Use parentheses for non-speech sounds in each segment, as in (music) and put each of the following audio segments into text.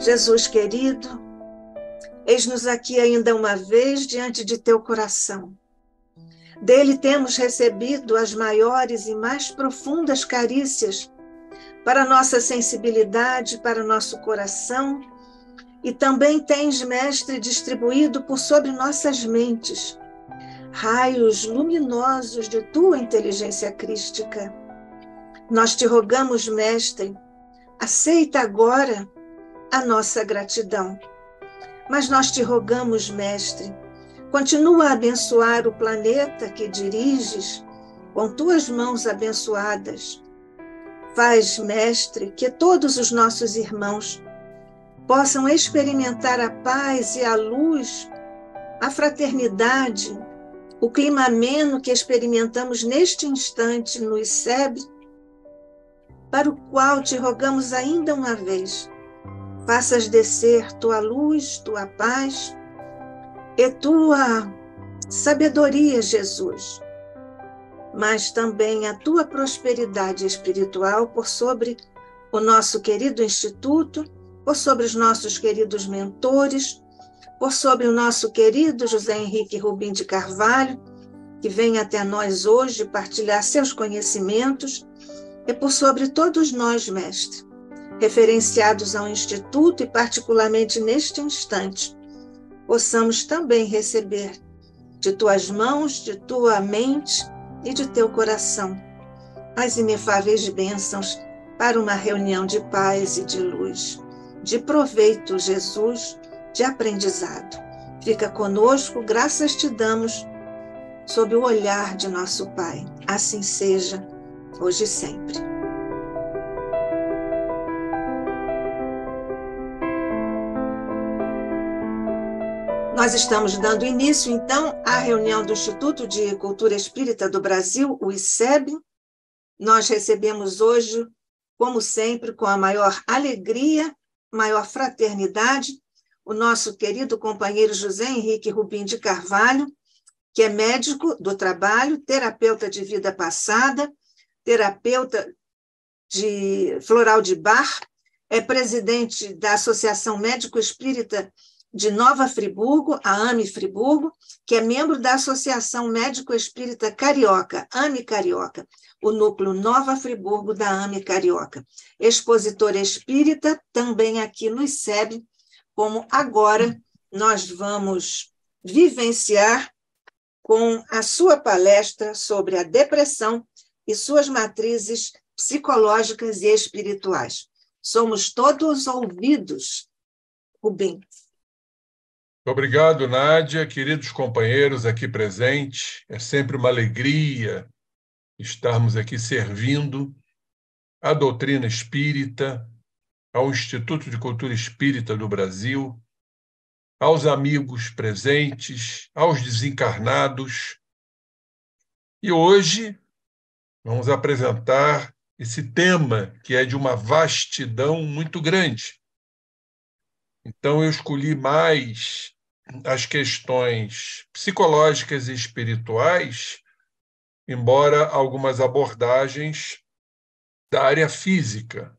Jesus querido, eis-nos aqui ainda uma vez diante de teu coração. Dele temos recebido as maiores e mais profundas carícias para nossa sensibilidade, para nosso coração, e também tens, Mestre, distribuído por sobre nossas mentes raios luminosos de tua inteligência crística. Nós te rogamos, Mestre, aceita agora a nossa gratidão. Mas nós te rogamos, Mestre, continua a abençoar o planeta que diriges com tuas mãos abençoadas. Faz, Mestre, que todos os nossos irmãos possam experimentar a paz e a luz, a fraternidade, o clima ameno que experimentamos neste instante no ICEB, para o qual te rogamos ainda uma vez faças descer tua luz, tua paz e tua sabedoria, Jesus, mas também a tua prosperidade espiritual por sobre o nosso querido instituto, por sobre os nossos queridos mentores, por sobre o nosso querido José Henrique Rubim de Carvalho, que vem até nós hoje partilhar seus conhecimentos, e por sobre todos nós, mestre referenciados ao Instituto e, particularmente neste instante, possamos também receber de tuas mãos, de tua mente e de teu coração as inefáveis bênçãos para uma reunião de paz e de luz, de proveito, Jesus, de aprendizado. Fica conosco, graças te damos sob o olhar de nosso Pai. Assim seja, hoje e sempre. Nós estamos dando início, então, à reunião do Instituto de Cultura Espírita do Brasil, o ICEB. Nós recebemos hoje, como sempre, com a maior alegria, maior fraternidade, o nosso querido companheiro José Henrique Rubim de Carvalho, que é médico do trabalho, terapeuta de vida passada, terapeuta de floral de bar, é presidente da Associação Médico Espírita de Nova Friburgo, a AME Friburgo, que é membro da Associação Médico Espírita Carioca, AME Carioca, o núcleo Nova Friburgo da AME Carioca. expositora espírita, também aqui no ICEB, como agora nós vamos vivenciar com a sua palestra sobre a depressão e suas matrizes psicológicas e espirituais. Somos todos ouvidos, Rubem. Obrigado, Nádia. Queridos companheiros aqui presentes, é sempre uma alegria estarmos aqui servindo à doutrina espírita, ao Instituto de Cultura Espírita do Brasil, aos amigos presentes, aos desencarnados. E hoje vamos apresentar esse tema que é de uma vastidão muito grande. Então eu escolhi mais as questões psicológicas e espirituais, embora algumas abordagens da área física.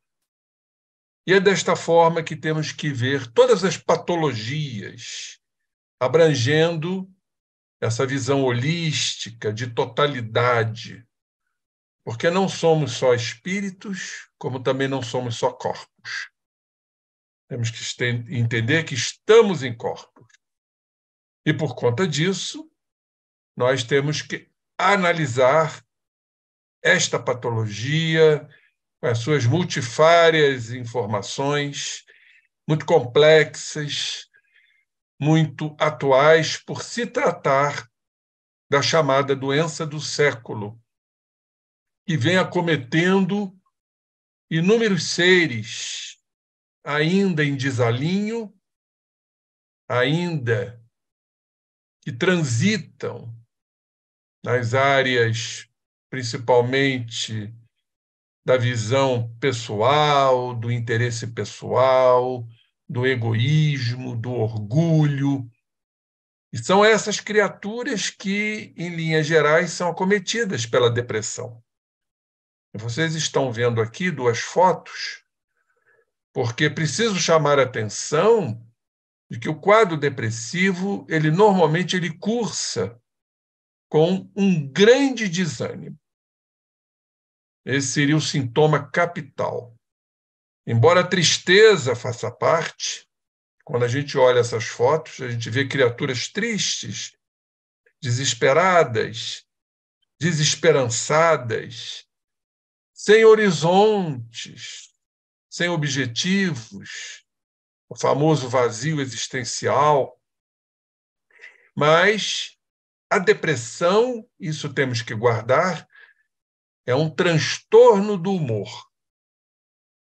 E é desta forma que temos que ver todas as patologias, abrangendo essa visão holística de totalidade, porque não somos só espíritos, como também não somos só corpos. Temos que entender que estamos em corpos. E por conta disso, nós temos que analisar esta patologia, com as suas multifárias informações, muito complexas, muito atuais, por se tratar da chamada doença do século, que vem acometendo inúmeros seres ainda em desalinho, ainda que transitam nas áreas, principalmente da visão pessoal, do interesse pessoal, do egoísmo, do orgulho. E são essas criaturas que, em linhas gerais, são acometidas pela depressão. Vocês estão vendo aqui duas fotos, porque preciso chamar atenção de que o quadro depressivo, ele normalmente ele cursa com um grande desânimo. Esse seria o sintoma capital. Embora a tristeza faça parte, quando a gente olha essas fotos, a gente vê criaturas tristes, desesperadas, desesperançadas, sem horizontes, sem objetivos, o famoso vazio existencial. Mas a depressão, isso temos que guardar, é um transtorno do humor.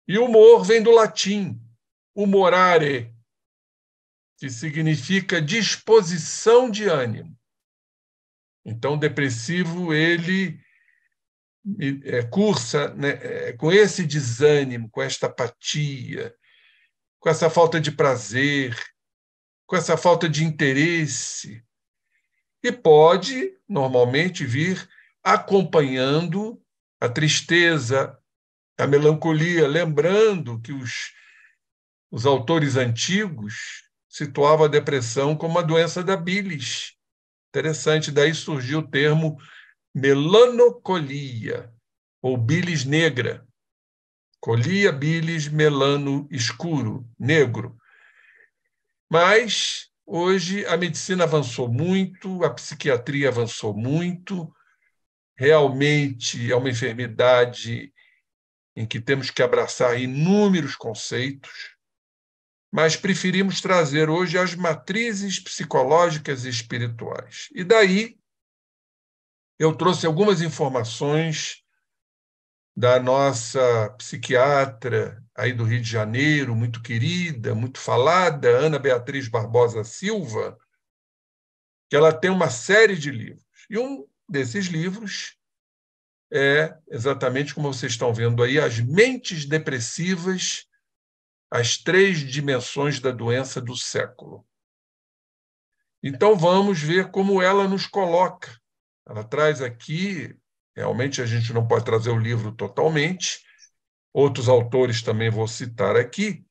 E humor vem do latim, humorare, que significa disposição de ânimo. Então, depressivo, ele é, cursa né, é, com esse desânimo, com esta apatia, com essa falta de prazer, com essa falta de interesse. E pode, normalmente, vir acompanhando a tristeza, a melancolia, lembrando que os, os autores antigos situavam a depressão como a doença da bilis. Interessante, daí surgiu o termo melanocolia, ou bilis negra, Colhia bilis melano escuro, negro. Mas hoje a medicina avançou muito, a psiquiatria avançou muito, realmente é uma enfermidade em que temos que abraçar inúmeros conceitos, mas preferimos trazer hoje as matrizes psicológicas e espirituais. E daí eu trouxe algumas informações da nossa psiquiatra aí do Rio de Janeiro, muito querida, muito falada, Ana Beatriz Barbosa Silva, que ela tem uma série de livros. E um desses livros é exatamente como vocês estão vendo aí, As Mentes Depressivas, as três dimensões da doença do século. Então vamos ver como ela nos coloca. Ela traz aqui Realmente a gente não pode trazer o livro totalmente. Outros autores também vou citar aqui.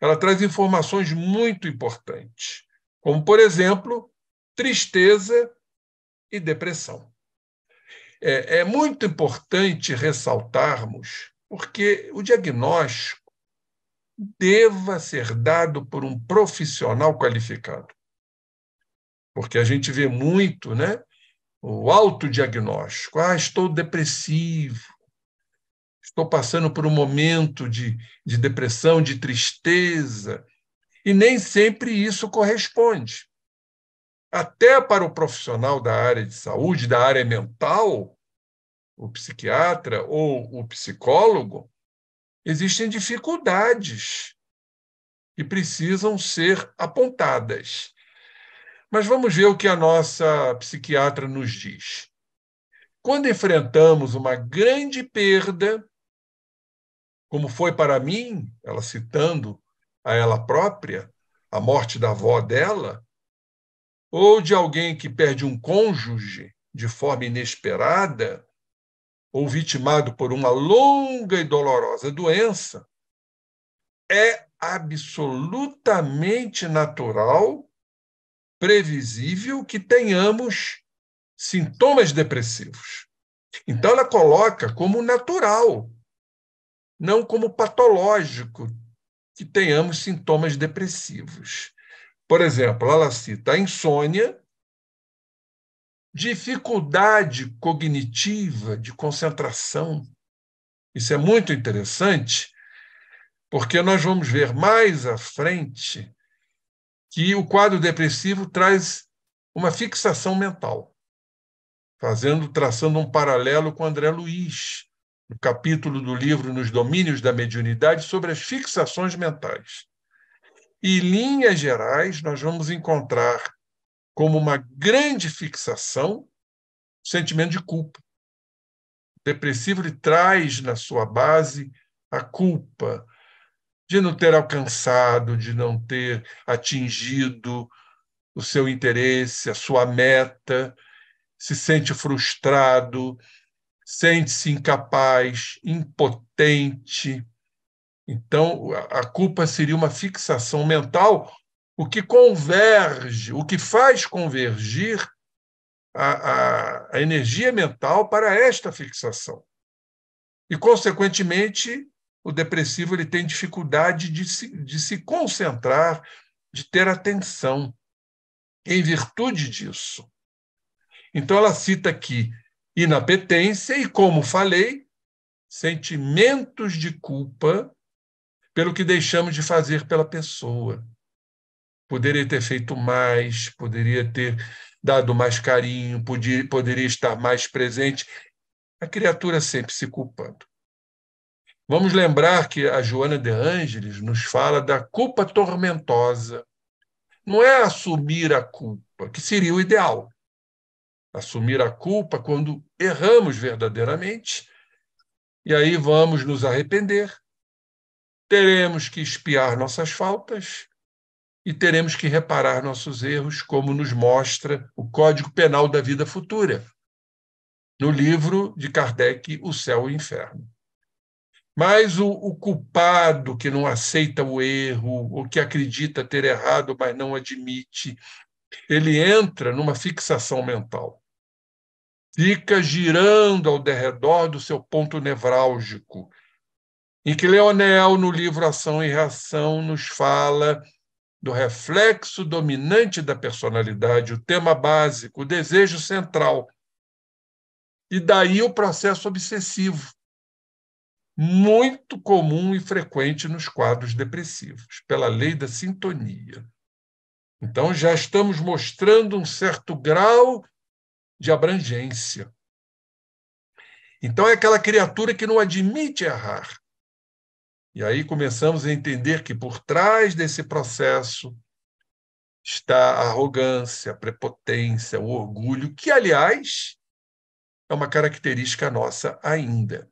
Ela traz informações muito importantes, como, por exemplo, tristeza e depressão. É, é muito importante ressaltarmos, porque o diagnóstico deva ser dado por um profissional qualificado. Porque a gente vê muito, né? o autodiagnóstico. Ah, estou depressivo, estou passando por um momento de, de depressão, de tristeza. E nem sempre isso corresponde. Até para o profissional da área de saúde, da área mental, o psiquiatra ou o psicólogo, existem dificuldades que precisam ser apontadas. Mas vamos ver o que a nossa psiquiatra nos diz. Quando enfrentamos uma grande perda, como foi para mim, ela citando a ela própria, a morte da avó dela, ou de alguém que perde um cônjuge de forma inesperada, ou vitimado por uma longa e dolorosa doença, é absolutamente natural previsível que tenhamos sintomas depressivos. Então, ela coloca como natural, não como patológico, que tenhamos sintomas depressivos. Por exemplo, ela cita a insônia, dificuldade cognitiva de concentração. Isso é muito interessante, porque nós vamos ver mais à frente que o quadro depressivo traz uma fixação mental, fazendo, traçando um paralelo com André Luiz, no capítulo do livro Nos Domínios da Mediunidade, sobre as fixações mentais. E, linhas gerais, nós vamos encontrar como uma grande fixação o sentimento de culpa. O depressivo ele traz na sua base a culpa, de não ter alcançado, de não ter atingido o seu interesse, a sua meta, se sente frustrado, sente-se incapaz, impotente. Então, a culpa seria uma fixação mental, o que converge, o que faz convergir a, a, a energia mental para esta fixação. E, consequentemente, o depressivo ele tem dificuldade de se, de se concentrar, de ter atenção. Em virtude disso. Então, ela cita aqui inapetência e, como falei, sentimentos de culpa pelo que deixamos de fazer pela pessoa. Poderia ter feito mais, poderia ter dado mais carinho, podia, poderia estar mais presente. A criatura sempre se culpando. Vamos lembrar que a Joana de Ângeles nos fala da culpa tormentosa. Não é assumir a culpa, que seria o ideal. Assumir a culpa quando erramos verdadeiramente, e aí vamos nos arrepender, teremos que espiar nossas faltas e teremos que reparar nossos erros, como nos mostra o Código Penal da Vida Futura, no livro de Kardec, O Céu e o Inferno. Mas o, o culpado que não aceita o erro, ou que acredita ter errado, mas não admite, ele entra numa fixação mental. Fica girando ao derredor do seu ponto nevrálgico, em que Leonel, no livro Ação e Reação, nos fala do reflexo dominante da personalidade, o tema básico, o desejo central. E daí o processo obsessivo, muito comum e frequente nos quadros depressivos, pela lei da sintonia. Então, já estamos mostrando um certo grau de abrangência. Então, é aquela criatura que não admite errar. E aí começamos a entender que por trás desse processo está a arrogância, a prepotência, o orgulho, que, aliás, é uma característica nossa ainda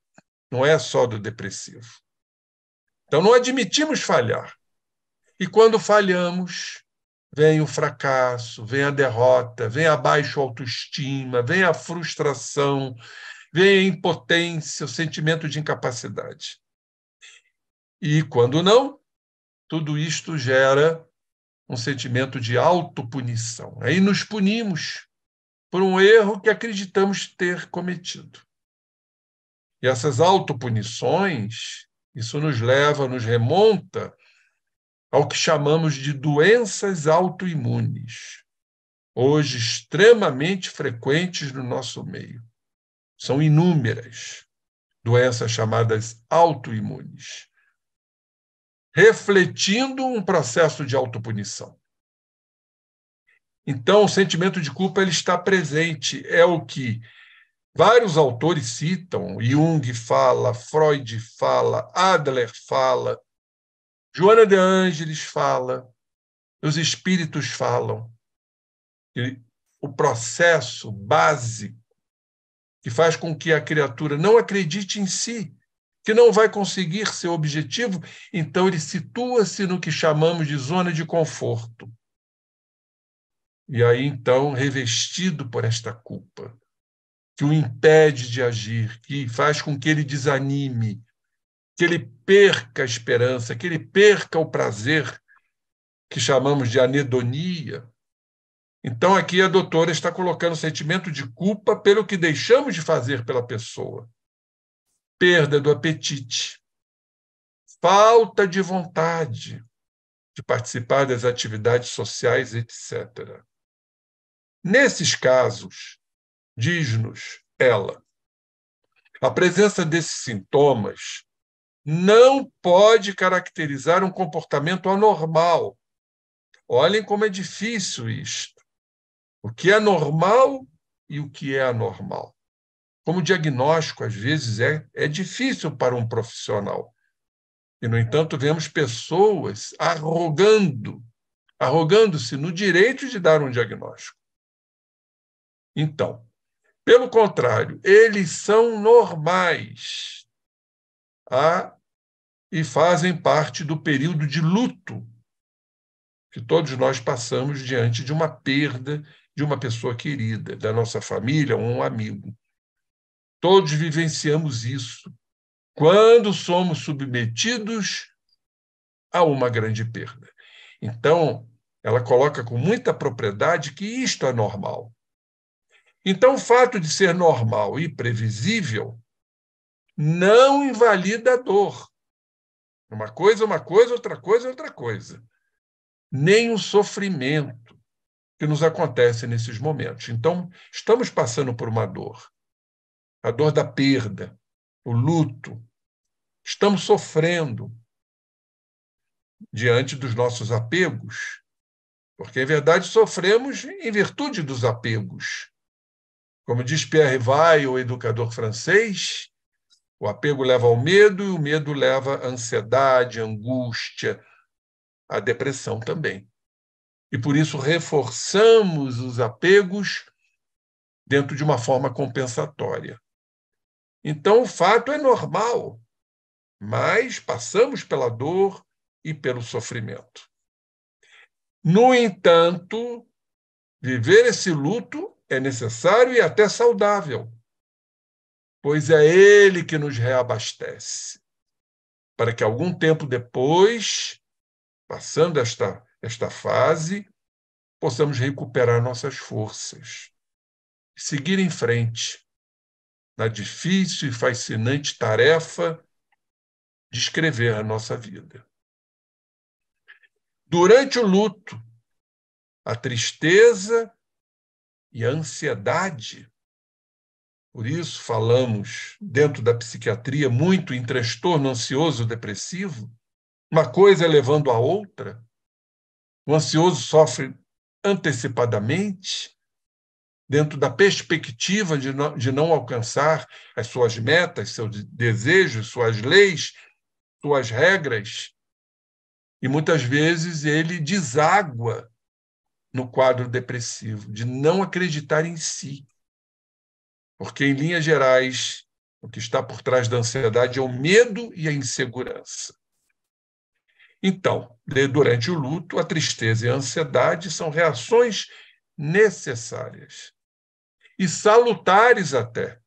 não é só do depressivo. Então, não admitimos falhar. E quando falhamos, vem o fracasso, vem a derrota, vem a baixa autoestima, vem a frustração, vem a impotência, o sentimento de incapacidade. E quando não, tudo isto gera um sentimento de autopunição. Aí nos punimos por um erro que acreditamos ter cometido. E essas autopunições, isso nos leva, nos remonta ao que chamamos de doenças autoimunes, hoje extremamente frequentes no nosso meio. São inúmeras doenças chamadas autoimunes, refletindo um processo de autopunição. Então, o sentimento de culpa ele está presente, é o que Vários autores citam, Jung fala, Freud fala, Adler fala, Joana de Ângeles fala, os espíritos falam. E o processo básico que faz com que a criatura não acredite em si, que não vai conseguir seu objetivo, então ele situa-se no que chamamos de zona de conforto. E aí, então, revestido por esta culpa, que o impede de agir, que faz com que ele desanime, que ele perca a esperança, que ele perca o prazer que chamamos de anedonia. Então, aqui a doutora está colocando o sentimento de culpa pelo que deixamos de fazer pela pessoa. Perda do apetite, falta de vontade de participar das atividades sociais, etc. Nesses casos, diz-nos ela. A presença desses sintomas não pode caracterizar um comportamento anormal. Olhem como é difícil isto. O que é normal e o que é anormal. Como diagnóstico, às vezes, é, é difícil para um profissional. E, no entanto, vemos pessoas arrogando, arrogando-se no direito de dar um diagnóstico. Então, pelo contrário, eles são normais tá? e fazem parte do período de luto que todos nós passamos diante de uma perda de uma pessoa querida, da nossa família ou um amigo. Todos vivenciamos isso quando somos submetidos a uma grande perda. Então, ela coloca com muita propriedade que isto é normal. Então, o fato de ser normal e previsível não invalida a dor. Uma coisa é uma coisa, outra coisa é outra coisa. Nem o sofrimento que nos acontece nesses momentos. Então, estamos passando por uma dor. A dor da perda, o luto. Estamos sofrendo diante dos nossos apegos, porque, em é verdade, sofremos em virtude dos apegos. Como diz Pierre Vai, o educador francês, o apego leva ao medo e o medo leva à ansiedade, à angústia, à depressão também. E por isso reforçamos os apegos dentro de uma forma compensatória. Então o fato é normal, mas passamos pela dor e pelo sofrimento. No entanto, viver esse luto é necessário e até saudável, pois é Ele que nos reabastece, para que algum tempo depois, passando esta, esta fase, possamos recuperar nossas forças e seguir em frente na difícil e fascinante tarefa de escrever a nossa vida. Durante o luto, a tristeza e a ansiedade. Por isso falamos dentro da psiquiatria muito em transtorno ansioso depressivo, uma coisa é levando a outra. O ansioso sofre antecipadamente, dentro da perspectiva de não, de não alcançar as suas metas, seus desejos, suas leis, suas regras. E muitas vezes ele deságua no quadro depressivo, de não acreditar em si. Porque, em linhas gerais, o que está por trás da ansiedade é o medo e a insegurança. Então, durante o luto, a tristeza e a ansiedade são reações necessárias e salutares até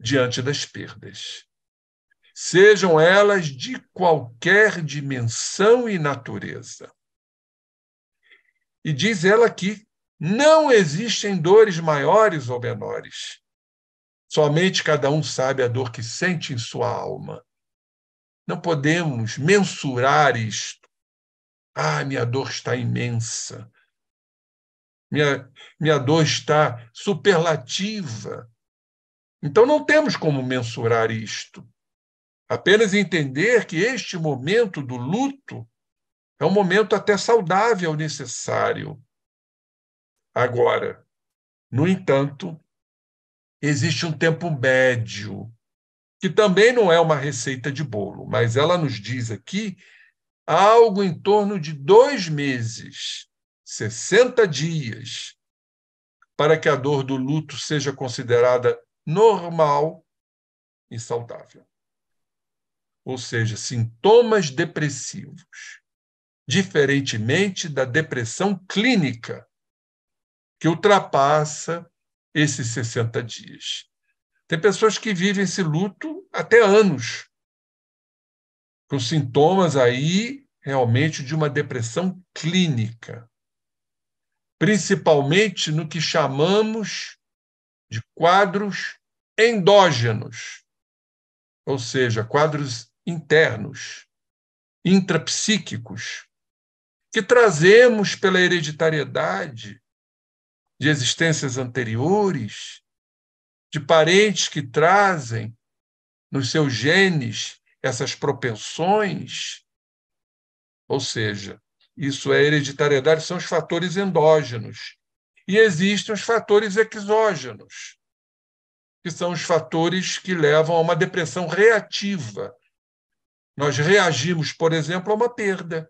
diante das perdas, sejam elas de qualquer dimensão e natureza. E diz ela que não existem dores maiores ou menores. Somente cada um sabe a dor que sente em sua alma. Não podemos mensurar isto. Ah, minha dor está imensa. Minha, minha dor está superlativa. Então não temos como mensurar isto. Apenas entender que este momento do luto é um momento até saudável, necessário. Agora, no entanto, existe um tempo médio, que também não é uma receita de bolo, mas ela nos diz aqui algo em torno de dois meses, 60 dias, para que a dor do luto seja considerada normal e saudável. Ou seja, sintomas depressivos diferentemente da depressão clínica, que ultrapassa esses 60 dias. Tem pessoas que vivem esse luto até anos, com sintomas aí realmente de uma depressão clínica, principalmente no que chamamos de quadros endógenos, ou seja, quadros internos, intrapsíquicos, que trazemos pela hereditariedade de existências anteriores, de parentes que trazem nos seus genes essas propensões. Ou seja, isso é hereditariedade, são os fatores endógenos. E existem os fatores exógenos, que são os fatores que levam a uma depressão reativa. Nós reagimos, por exemplo, a uma perda.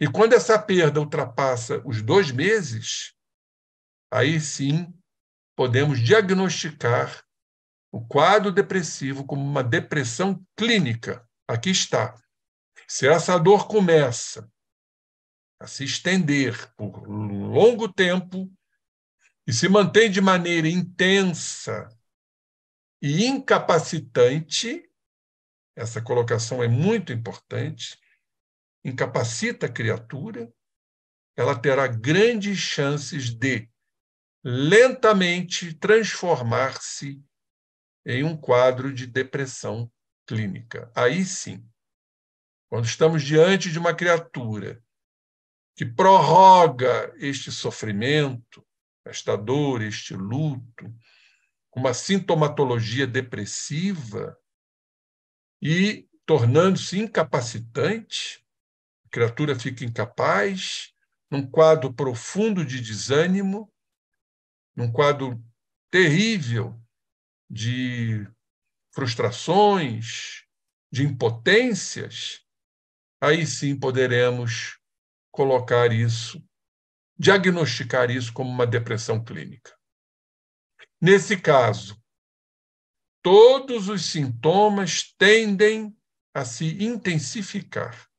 E quando essa perda ultrapassa os dois meses, aí sim podemos diagnosticar o quadro depressivo como uma depressão clínica. Aqui está. Se essa dor começa a se estender por longo tempo e se mantém de maneira intensa e incapacitante, essa colocação é muito importante, incapacita a criatura, ela terá grandes chances de lentamente transformar-se em um quadro de depressão clínica. Aí sim, quando estamos diante de uma criatura que prorroga este sofrimento, esta dor, este luto, uma sintomatologia depressiva e tornando-se incapacitante, criatura fica incapaz, num quadro profundo de desânimo, num quadro terrível de frustrações, de impotências, aí sim poderemos colocar isso, diagnosticar isso como uma depressão clínica. Nesse caso, todos os sintomas tendem a se intensificar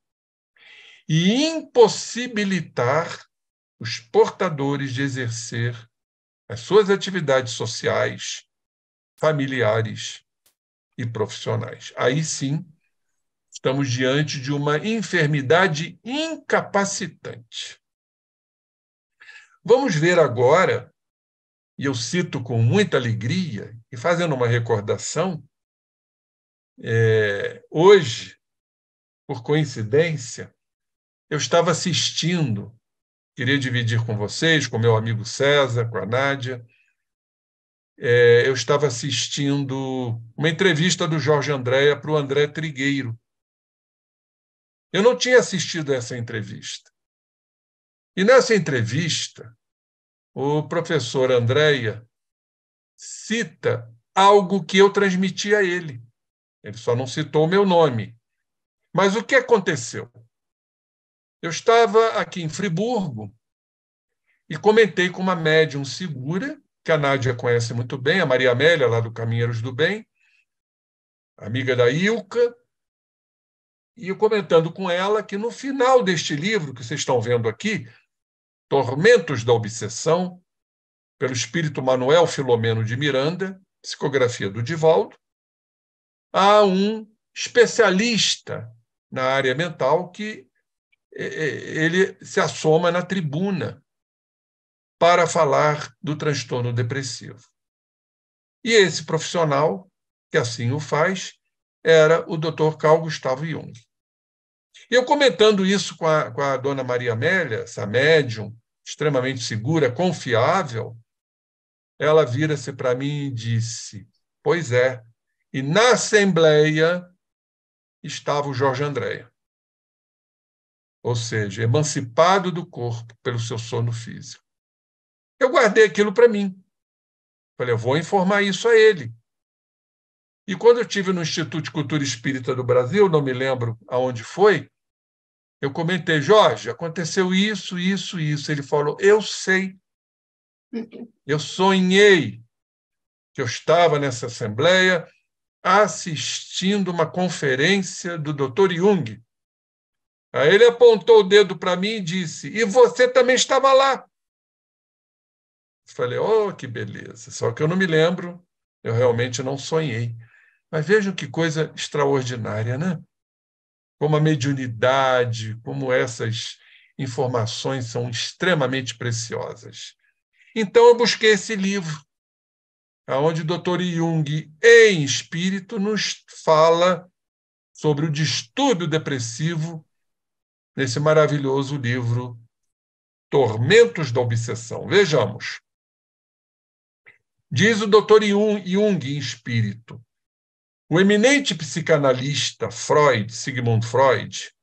e impossibilitar os portadores de exercer as suas atividades sociais, familiares e profissionais. Aí sim, estamos diante de uma enfermidade incapacitante. Vamos ver agora, e eu cito com muita alegria, e fazendo uma recordação, é, hoje, por coincidência, eu estava assistindo, queria dividir com vocês, com meu amigo César, com a Nádia, é, eu estava assistindo uma entrevista do Jorge Andréa para o André Trigueiro. Eu não tinha assistido essa entrevista. E nessa entrevista, o professor Andréia cita algo que eu transmiti a ele. Ele só não citou o meu nome. Mas o que aconteceu? Eu estava aqui em Friburgo e comentei com uma médium segura, que a Nádia conhece muito bem, a Maria Amélia, lá do Caminheiros do Bem, amiga da Ilka, e eu comentando com ela que no final deste livro que vocês estão vendo aqui, Tormentos da Obsessão, pelo espírito Manuel Filomeno de Miranda, psicografia do Divaldo, há um especialista na área mental que ele se assoma na tribuna para falar do transtorno depressivo. E esse profissional, que assim o faz, era o Dr. Carl Gustavo Jung. Eu comentando isso com a, com a dona Maria Amélia, essa médium extremamente segura, confiável, ela vira-se para mim e disse: Pois é. E na assembleia estava o Jorge Andréia ou seja, emancipado do corpo pelo seu sono físico. Eu guardei aquilo para mim. Falei, eu vou informar isso a ele. E quando eu tive no Instituto de Cultura Espírita do Brasil, não me lembro aonde foi, eu comentei, Jorge, aconteceu isso, isso, isso. Ele falou, eu sei. Eu sonhei que eu estava nessa assembleia assistindo uma conferência do Dr. Jung, Aí ele apontou o dedo para mim e disse: E você também estava lá. Falei: Oh, que beleza. Só que eu não me lembro, eu realmente não sonhei. Mas vejam que coisa extraordinária, né? Como a mediunidade, como essas informações são extremamente preciosas. Então eu busquei esse livro, aonde o Dr. Jung, em espírito, nos fala sobre o distúrbio depressivo nesse maravilhoso livro Tormentos da Obsessão. Vejamos. Diz o Dr. Jung em Espírito. O eminente psicanalista Freud, Sigmund Freud,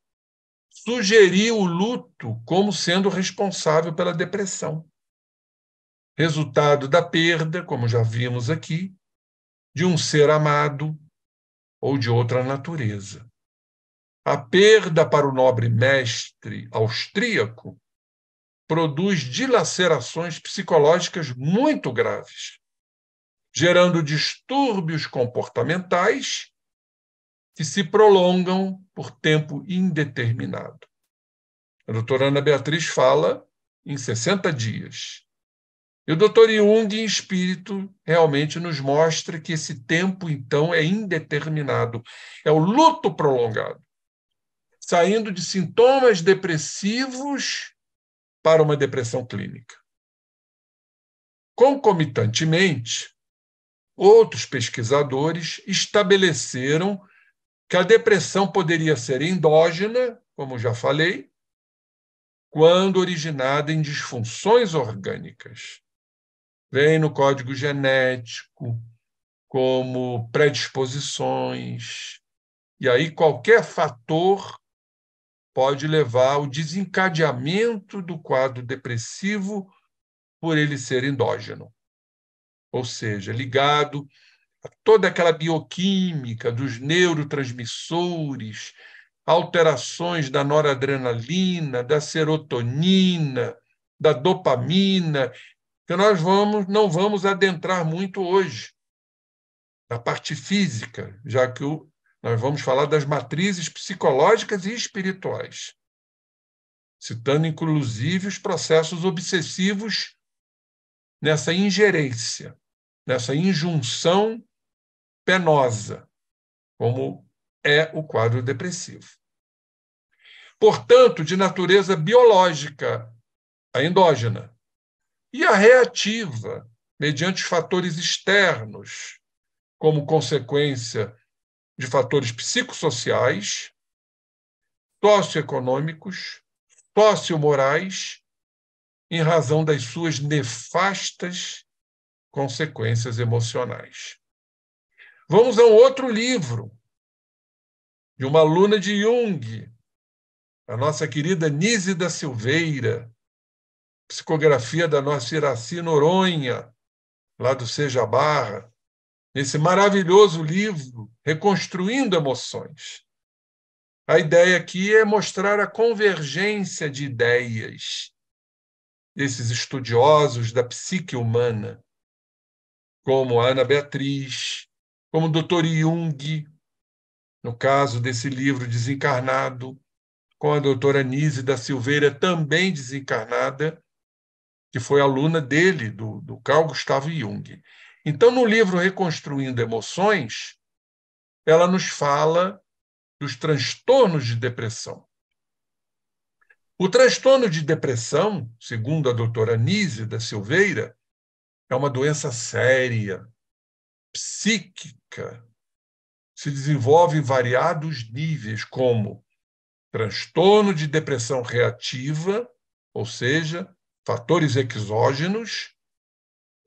sugeriu o luto como sendo responsável pela depressão. Resultado da perda, como já vimos aqui, de um ser amado ou de outra natureza. A perda para o nobre mestre austríaco produz dilacerações psicológicas muito graves, gerando distúrbios comportamentais que se prolongam por tempo indeterminado. A doutora Ana Beatriz fala em 60 dias. E o doutor Jung, em espírito, realmente nos mostra que esse tempo, então, é indeterminado. É o luto prolongado saindo de sintomas depressivos para uma depressão clínica. Concomitantemente, outros pesquisadores estabeleceram que a depressão poderia ser endógena, como já falei, quando originada em disfunções orgânicas. Vem no código genético, como predisposições, e aí qualquer fator pode levar ao desencadeamento do quadro depressivo por ele ser endógeno, ou seja, ligado a toda aquela bioquímica dos neurotransmissores, alterações da noradrenalina, da serotonina, da dopamina, que nós vamos não vamos adentrar muito hoje na parte física, já que o nós vamos falar das matrizes psicológicas e espirituais, citando inclusive os processos obsessivos nessa ingerência, nessa injunção penosa, como é o quadro depressivo. Portanto, de natureza biológica, a endógena, e a reativa, mediante fatores externos, como consequência de fatores psicossociais, socioeconômicos, sociomorais, em razão das suas nefastas consequências emocionais. Vamos a um outro livro, de uma aluna de Jung, a nossa querida Nise da Silveira, psicografia da nossa Iraci Noronha, lá do Seja Barra, nesse maravilhoso livro, Reconstruindo Emoções. A ideia aqui é mostrar a convergência de ideias desses estudiosos da psique humana, como Ana Beatriz, como o Dr. Jung, no caso desse livro Desencarnado, com a doutora Nise da Silveira, também desencarnada, que foi aluna dele, do, do Carl Gustavo Jung. Então, no livro Reconstruindo Emoções, ela nos fala dos transtornos de depressão. O transtorno de depressão, segundo a doutora Nise da Silveira, é uma doença séria, psíquica, se desenvolve em variados níveis, como transtorno de depressão reativa, ou seja, fatores exógenos,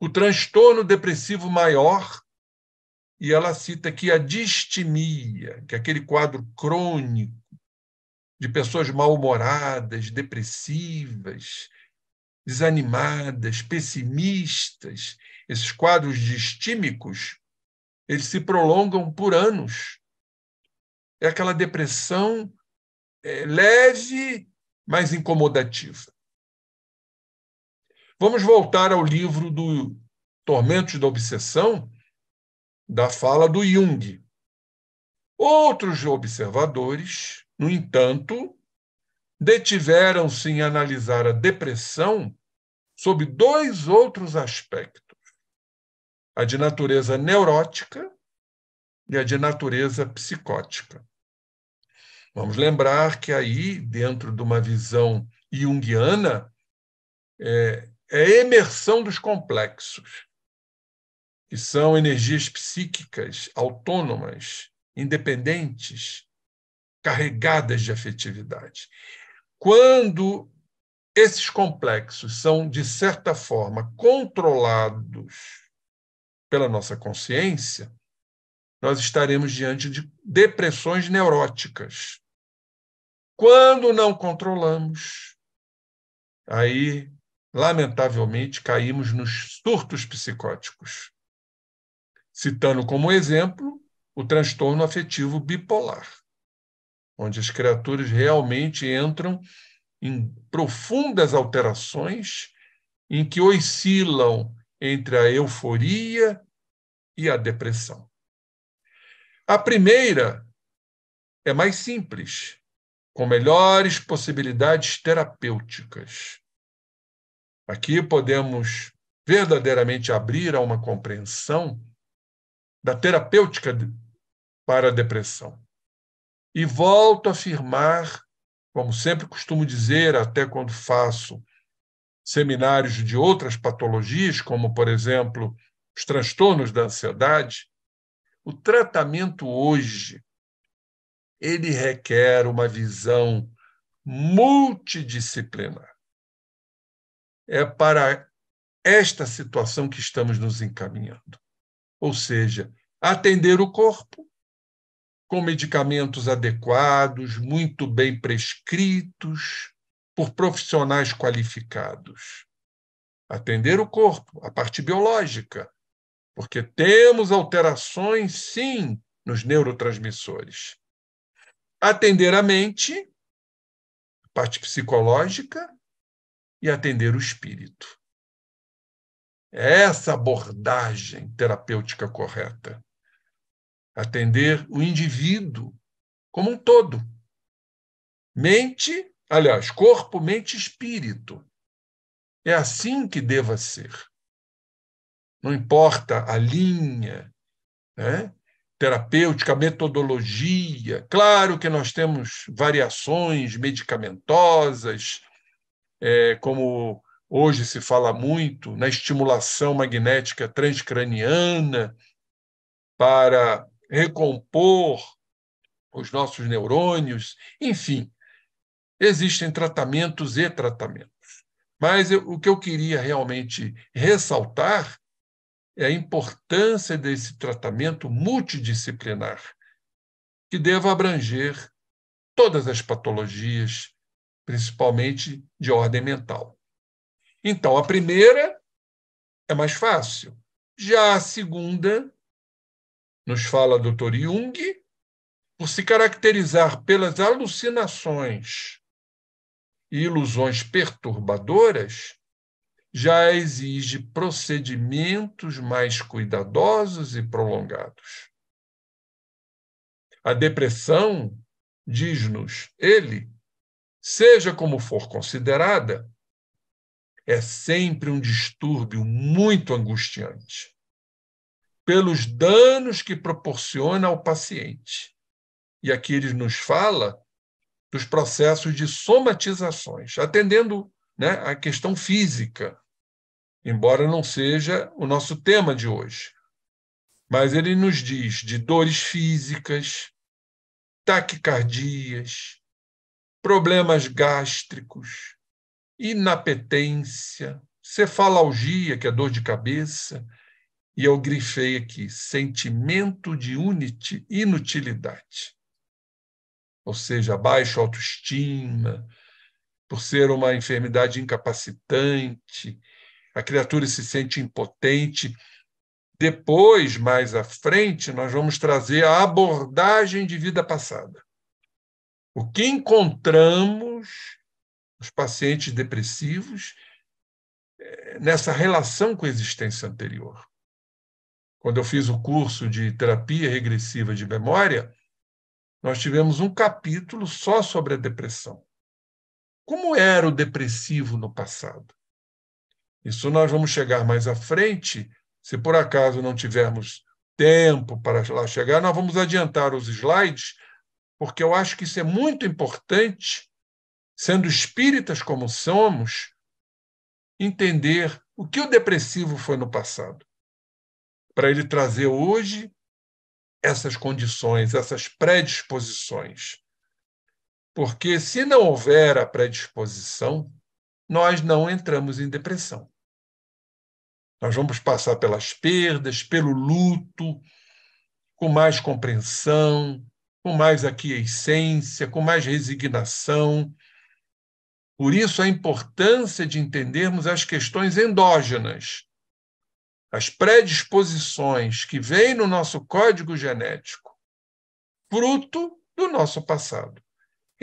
o transtorno depressivo maior, e ela cita que a distimia, que é aquele quadro crônico de pessoas mal-humoradas, depressivas, desanimadas, pessimistas, esses quadros distímicos, eles se prolongam por anos. É aquela depressão eh, leve, mas incomodativa. Vamos voltar ao livro do Tormentos da Obsessão, da fala do Jung. Outros observadores, no entanto, detiveram-se em analisar a depressão sob dois outros aspectos: a de natureza neurótica e a de natureza psicótica. Vamos lembrar que aí, dentro de uma visão junguiana, é, é a emersão dos complexos, que são energias psíquicas autônomas, independentes, carregadas de afetividade. Quando esses complexos são, de certa forma, controlados pela nossa consciência, nós estaremos diante de depressões neuróticas. Quando não controlamos, aí lamentavelmente, caímos nos surtos psicóticos, citando como exemplo o transtorno afetivo bipolar, onde as criaturas realmente entram em profundas alterações em que oscilam entre a euforia e a depressão. A primeira é mais simples, com melhores possibilidades terapêuticas. Aqui podemos verdadeiramente abrir a uma compreensão da terapêutica para a depressão. E volto a afirmar, como sempre costumo dizer, até quando faço seminários de outras patologias, como, por exemplo, os transtornos da ansiedade, o tratamento hoje ele requer uma visão multidisciplinar é para esta situação que estamos nos encaminhando. Ou seja, atender o corpo com medicamentos adequados, muito bem prescritos, por profissionais qualificados. Atender o corpo, a parte biológica, porque temos alterações, sim, nos neurotransmissores. Atender a mente, a parte psicológica, e atender o espírito. É essa abordagem terapêutica correta. Atender o indivíduo como um todo. Mente, aliás, corpo, mente espírito. É assim que deva ser. Não importa a linha né? terapêutica, a metodologia. Claro que nós temos variações medicamentosas, é, como hoje se fala muito, na estimulação magnética transcraniana para recompor os nossos neurônios, enfim, existem tratamentos e tratamentos. Mas eu, o que eu queria realmente ressaltar é a importância desse tratamento multidisciplinar, que deva abranger todas as patologias, principalmente de ordem mental. Então, a primeira é mais fácil. Já a segunda, nos fala Dr. Jung, por se caracterizar pelas alucinações e ilusões perturbadoras, já exige procedimentos mais cuidadosos e prolongados. A depressão, diz-nos ele, Seja como for considerada, é sempre um distúrbio muito angustiante pelos danos que proporciona ao paciente. E aqui ele nos fala dos processos de somatizações, atendendo né, à questão física, embora não seja o nosso tema de hoje. Mas ele nos diz de dores físicas, taquicardias, problemas gástricos, inapetência, cefalalgia, que é dor de cabeça, e eu grifei aqui, sentimento de inutilidade. Ou seja, baixa autoestima, por ser uma enfermidade incapacitante, a criatura se sente impotente. Depois, mais à frente, nós vamos trazer a abordagem de vida passada. O que encontramos nos pacientes depressivos eh, nessa relação com a existência anterior. Quando eu fiz o curso de terapia regressiva de memória, nós tivemos um capítulo só sobre a depressão. Como era o depressivo no passado? Isso nós vamos chegar mais à frente. Se por acaso não tivermos tempo para lá chegar, nós vamos adiantar os slides porque eu acho que isso é muito importante, sendo espíritas como somos, entender o que o depressivo foi no passado, para ele trazer hoje essas condições, essas predisposições. Porque se não houver a predisposição, nós não entramos em depressão. Nós vamos passar pelas perdas, pelo luto, com mais compreensão, com mais aquiescência, com mais resignação. Por isso, a importância de entendermos as questões endógenas, as predisposições que vêm no nosso código genético, fruto do nosso passado.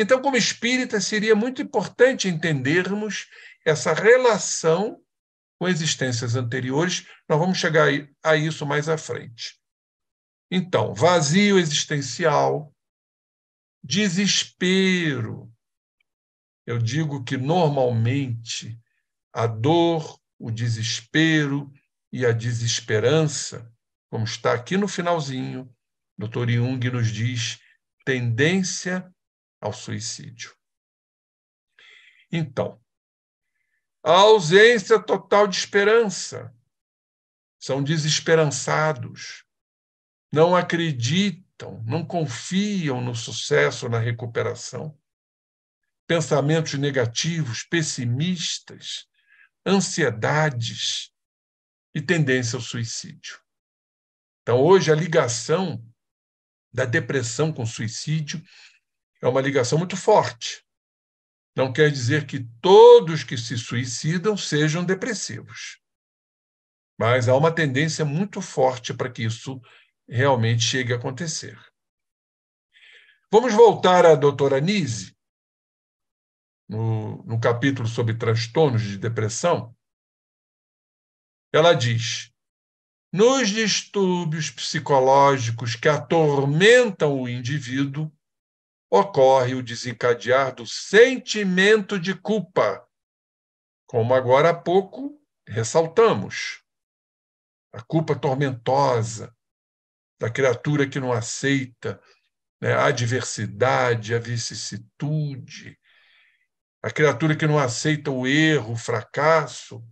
Então, como espírita, seria muito importante entendermos essa relação com existências anteriores. Nós vamos chegar a isso mais à frente. Então, vazio existencial, desespero. Eu digo que normalmente a dor, o desespero e a desesperança, como está aqui no finalzinho, Dr. Jung nos diz, tendência ao suicídio. Então, a ausência total de esperança. São desesperançados não acreditam, não confiam no sucesso, na recuperação. Pensamentos negativos, pessimistas, ansiedades e tendência ao suicídio. Então, hoje, a ligação da depressão com suicídio é uma ligação muito forte. Não quer dizer que todos que se suicidam sejam depressivos, mas há uma tendência muito forte para que isso realmente chegue a acontecer. Vamos voltar à doutora Nise, no, no capítulo sobre transtornos de depressão. Ela diz: nos distúrbios psicológicos que atormentam o indivíduo, ocorre o desencadear do sentimento de culpa, como agora há pouco ressaltamos. A culpa tormentosa, da criatura que não aceita né, a adversidade, a vicissitude, a criatura que não aceita o erro, o fracasso,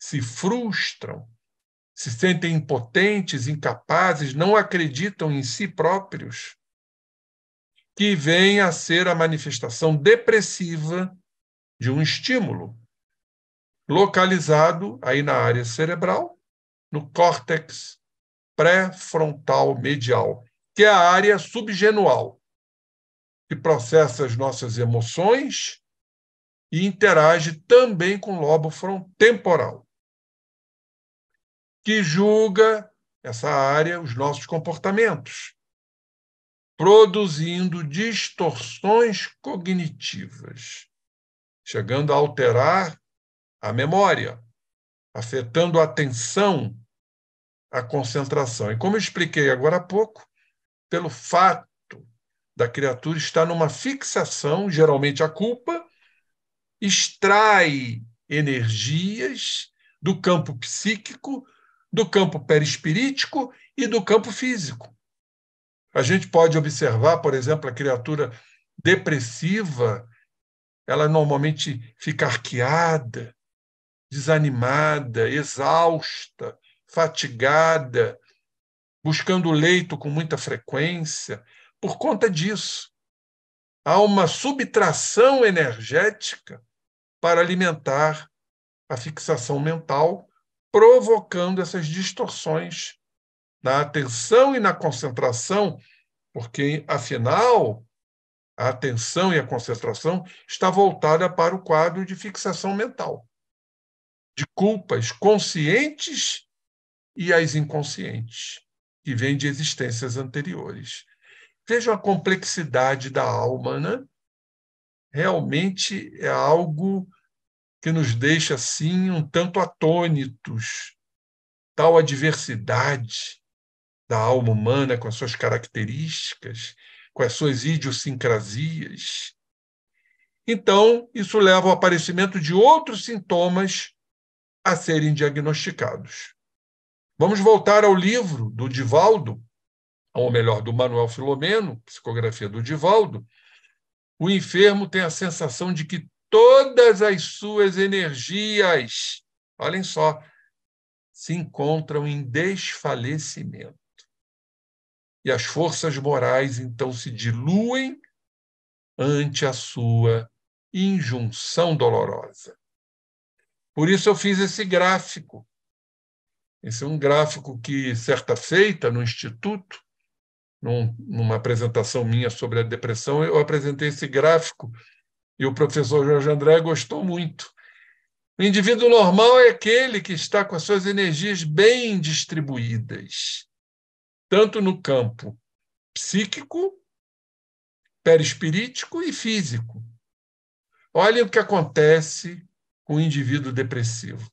se frustram, se sentem impotentes, incapazes, não acreditam em si próprios, que vem a ser a manifestação depressiva de um estímulo localizado aí na área cerebral, no córtex pré-frontal medial, que é a área subgenual, que processa as nossas emoções e interage também com o lobo temporal, que julga essa área os nossos comportamentos, produzindo distorções cognitivas, chegando a alterar a memória, afetando a atenção, a concentração. E como eu expliquei agora há pouco, pelo fato da criatura estar numa fixação, geralmente a culpa, extrai energias do campo psíquico, do campo perispirítico e do campo físico. A gente pode observar, por exemplo, a criatura depressiva, ela normalmente fica arqueada, desanimada, exausta, fatigada, buscando leito com muita frequência, por conta disso. Há uma subtração energética para alimentar a fixação mental, provocando essas distorções na atenção e na concentração, porque, afinal, a atenção e a concentração está voltada para o quadro de fixação mental, de culpas conscientes e as inconscientes, que vêm de existências anteriores. Vejam a complexidade da alma, né? Realmente é algo que nos deixa assim um tanto atônitos. Tal a diversidade da alma humana com as suas características, com as suas idiosincrasias. Então, isso leva ao aparecimento de outros sintomas a serem diagnosticados. Vamos voltar ao livro do Divaldo, ou melhor, do Manuel Filomeno, Psicografia do Divaldo. O enfermo tem a sensação de que todas as suas energias, olhem só, se encontram em desfalecimento. E as forças morais então se diluem ante a sua injunção dolorosa. Por isso eu fiz esse gráfico esse é um gráfico que, certa feita, no Instituto, num, numa apresentação minha sobre a depressão, eu apresentei esse gráfico e o professor Jorge André gostou muito. O indivíduo normal é aquele que está com as suas energias bem distribuídas, tanto no campo psíquico, perispirítico e físico. Olhem o que acontece com o indivíduo depressivo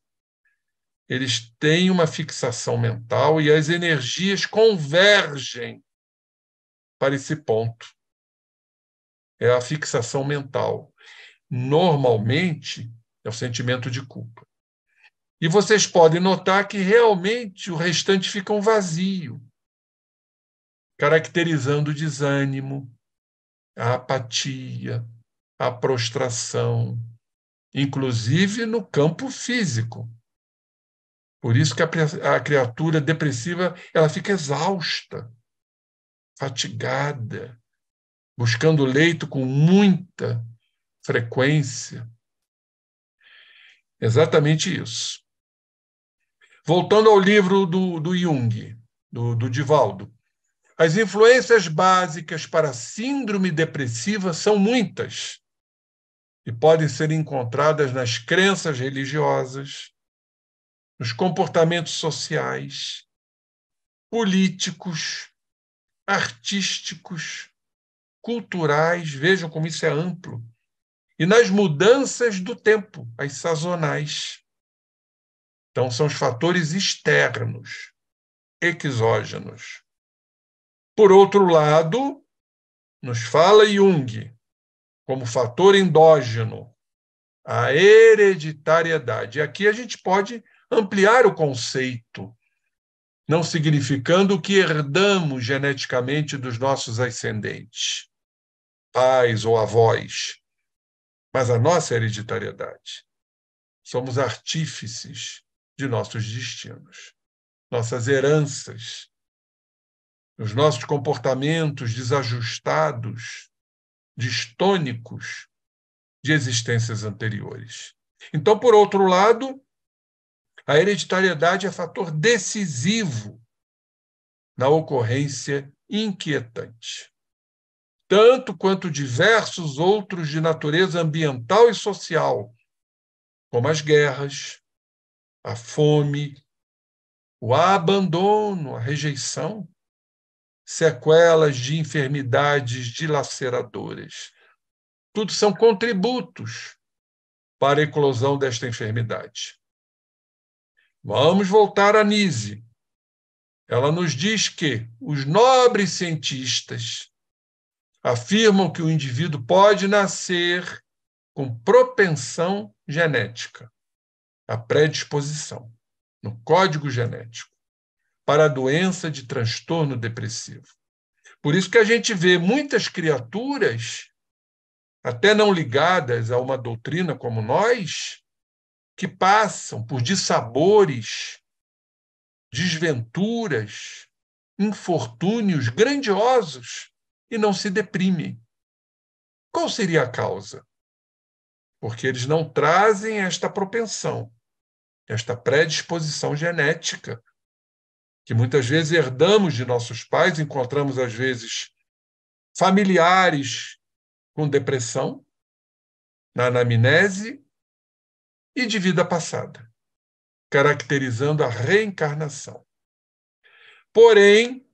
eles têm uma fixação mental e as energias convergem para esse ponto. É a fixação mental. Normalmente, é o sentimento de culpa. E vocês podem notar que realmente o restante fica um vazio, caracterizando o desânimo, a apatia, a prostração, inclusive no campo físico por isso que a, a criatura depressiva ela fica exausta, fatigada, buscando leito com muita frequência. Exatamente isso. Voltando ao livro do, do Jung, do, do Divaldo, as influências básicas para a síndrome depressiva são muitas e podem ser encontradas nas crenças religiosas, nos comportamentos sociais, políticos, artísticos, culturais, vejam como isso é amplo, e nas mudanças do tempo, as sazonais. Então, são os fatores externos, exógenos. Por outro lado, nos fala Jung, como fator endógeno, a hereditariedade. E aqui a gente pode ampliar o conceito, não significando o que herdamos geneticamente dos nossos ascendentes, pais ou avós, mas a nossa hereditariedade. Somos artífices de nossos destinos, nossas heranças, os nossos comportamentos desajustados, distônicos de existências anteriores. Então, por outro lado, a hereditariedade é fator decisivo na ocorrência inquietante, tanto quanto diversos outros de natureza ambiental e social, como as guerras, a fome, o abandono, a rejeição, sequelas de enfermidades dilaceradoras. Tudo são contributos para a eclosão desta enfermidade. Vamos voltar a Nise. Ela nos diz que os nobres cientistas afirmam que o indivíduo pode nascer com propensão genética, a predisposição, no código genético, para a doença de transtorno depressivo. Por isso que a gente vê muitas criaturas, até não ligadas a uma doutrina como nós, que passam por dissabores, desventuras, infortúnios grandiosos e não se deprimem. Qual seria a causa? Porque eles não trazem esta propensão, esta predisposição genética, que muitas vezes herdamos de nossos pais, encontramos às vezes familiares com depressão, na anamnese e de vida passada, caracterizando a reencarnação. Porém,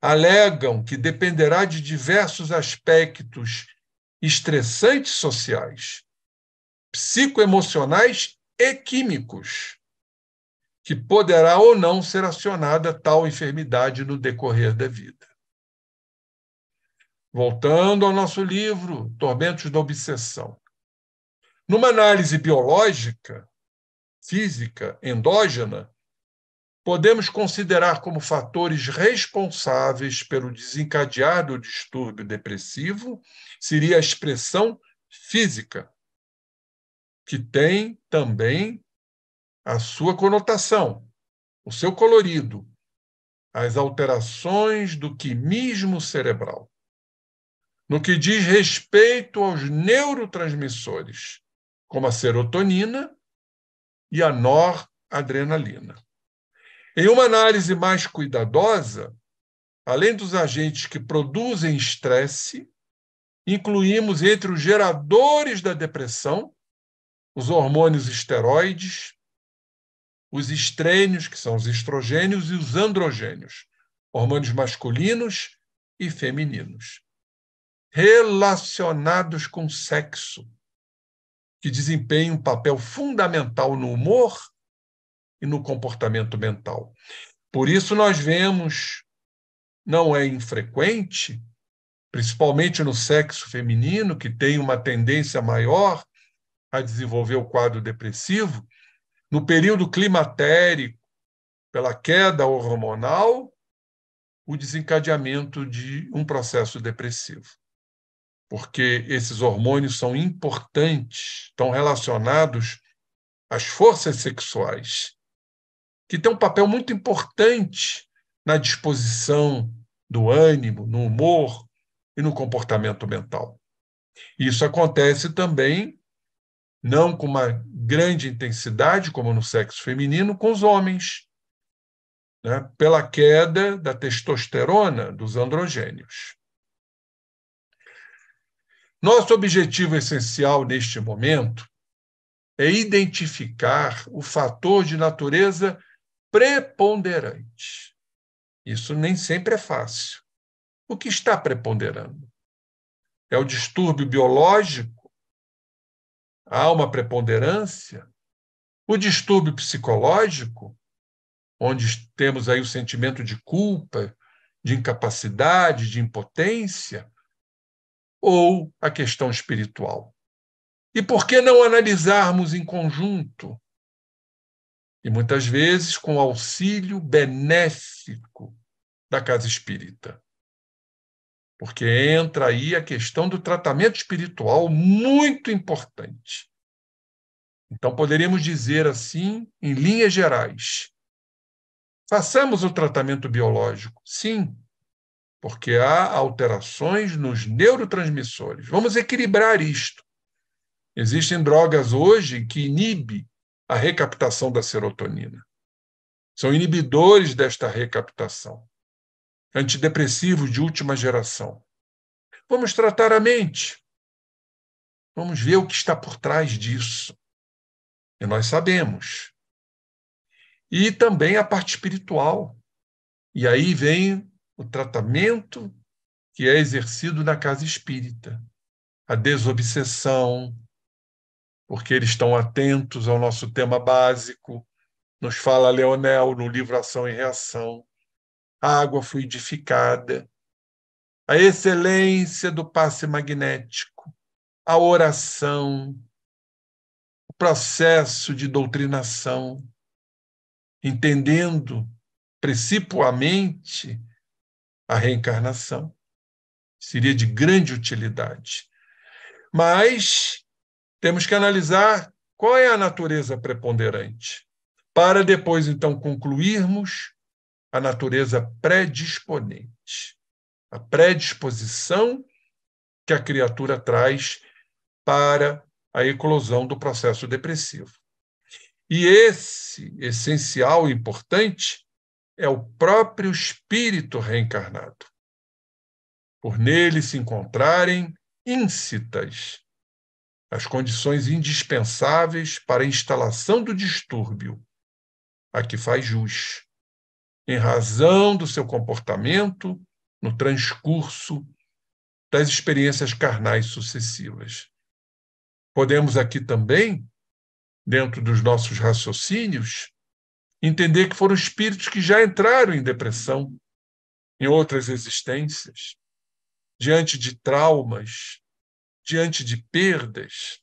alegam que dependerá de diversos aspectos estressantes sociais, psicoemocionais e químicos, que poderá ou não ser acionada tal enfermidade no decorrer da vida. Voltando ao nosso livro, Tormentos da Obsessão. Numa análise biológica, física, endógena, podemos considerar como fatores responsáveis pelo desencadear do distúrbio depressivo seria a expressão física, que tem também a sua conotação, o seu colorido, as alterações do quimismo cerebral. No que diz respeito aos neurotransmissores, como a serotonina e a noradrenalina. Em uma análise mais cuidadosa, além dos agentes que produzem estresse, incluímos entre os geradores da depressão os hormônios esteroides, os estrênios, que são os estrogênios, e os androgênios, hormônios masculinos e femininos, relacionados com sexo que desempenha um papel fundamental no humor e no comportamento mental. Por isso, nós vemos, não é infrequente, principalmente no sexo feminino, que tem uma tendência maior a desenvolver o quadro depressivo, no período climatérico, pela queda hormonal, o desencadeamento de um processo depressivo porque esses hormônios são importantes, estão relacionados às forças sexuais, que têm um papel muito importante na disposição do ânimo, no humor e no comportamento mental. Isso acontece também, não com uma grande intensidade, como no sexo feminino, com os homens, né? pela queda da testosterona dos androgênios. Nosso objetivo essencial neste momento é identificar o fator de natureza preponderante. Isso nem sempre é fácil. O que está preponderando? É o distúrbio biológico? Há uma preponderância? O distúrbio psicológico, onde temos aí o sentimento de culpa, de incapacidade, de impotência? ou a questão espiritual. E por que não analisarmos em conjunto? E muitas vezes com auxílio benéfico da casa espírita. Porque entra aí a questão do tratamento espiritual, muito importante. Então, poderíamos dizer assim, em linhas gerais: façamos o tratamento biológico, sim, porque há alterações nos neurotransmissores. Vamos equilibrar isto. Existem drogas hoje que inibem a recaptação da serotonina. São inibidores desta recaptação. Antidepressivos de última geração. Vamos tratar a mente. Vamos ver o que está por trás disso. E nós sabemos. E também a parte espiritual. E aí vem o tratamento que é exercido na casa espírita, a desobsessão, porque eles estão atentos ao nosso tema básico, nos fala Leonel no livro Ação e Reação, a água fluidificada, a excelência do passe magnético, a oração, o processo de doutrinação, entendendo principalmente a reencarnação. Seria de grande utilidade. Mas temos que analisar qual é a natureza preponderante, para depois, então, concluirmos a natureza predisponente, a predisposição que a criatura traz para a eclosão do processo depressivo. E esse essencial e importante é o próprio espírito reencarnado. Por nele se encontrarem íncitas as condições indispensáveis para a instalação do distúrbio, a que faz jus, em razão do seu comportamento no transcurso das experiências carnais sucessivas. Podemos aqui também, dentro dos nossos raciocínios, entender que foram espíritos que já entraram em depressão, em outras existências, diante de traumas, diante de perdas,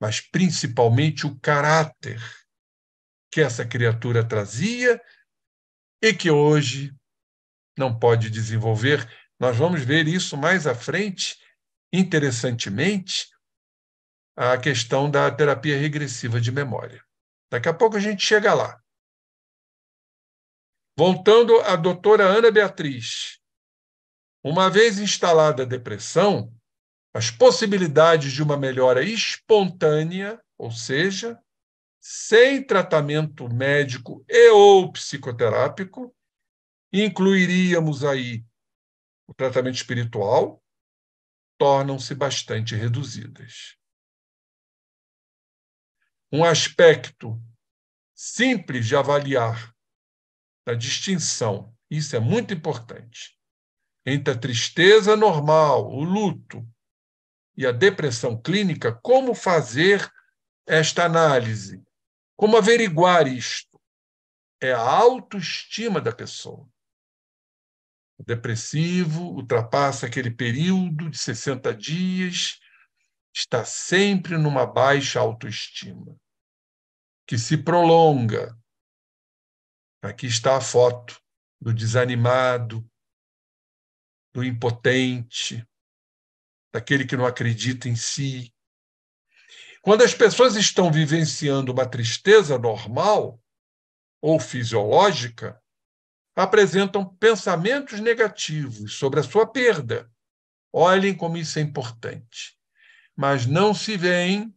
mas principalmente o caráter que essa criatura trazia e que hoje não pode desenvolver. Nós vamos ver isso mais à frente, interessantemente, a questão da terapia regressiva de memória. Daqui a pouco a gente chega lá. Voltando à doutora Ana Beatriz. Uma vez instalada a depressão, as possibilidades de uma melhora espontânea, ou seja, sem tratamento médico e ou psicoterápico, incluiríamos aí o tratamento espiritual, tornam-se bastante reduzidas um aspecto simples de avaliar a distinção, isso é muito importante, entre a tristeza normal, o luto, e a depressão clínica, como fazer esta análise? Como averiguar isto? É a autoestima da pessoa. O depressivo ultrapassa aquele período de 60 dias, está sempre numa baixa autoestima que se prolonga. Aqui está a foto do desanimado, do impotente, daquele que não acredita em si. Quando as pessoas estão vivenciando uma tristeza normal ou fisiológica, apresentam pensamentos negativos sobre a sua perda. Olhem como isso é importante. Mas não se veem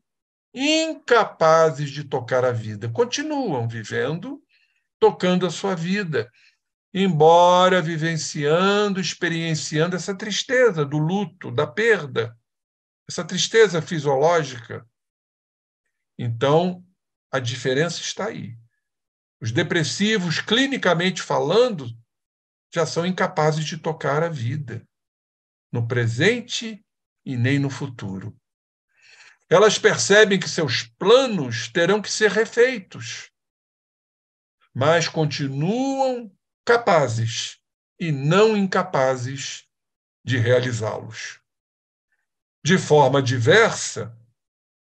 incapazes de tocar a vida. Continuam vivendo, tocando a sua vida, embora vivenciando, experienciando essa tristeza do luto, da perda, essa tristeza fisiológica. Então, a diferença está aí. Os depressivos, clinicamente falando, já são incapazes de tocar a vida, no presente e nem no futuro. Elas percebem que seus planos terão que ser refeitos, mas continuam capazes e não incapazes de realizá-los. De forma diversa,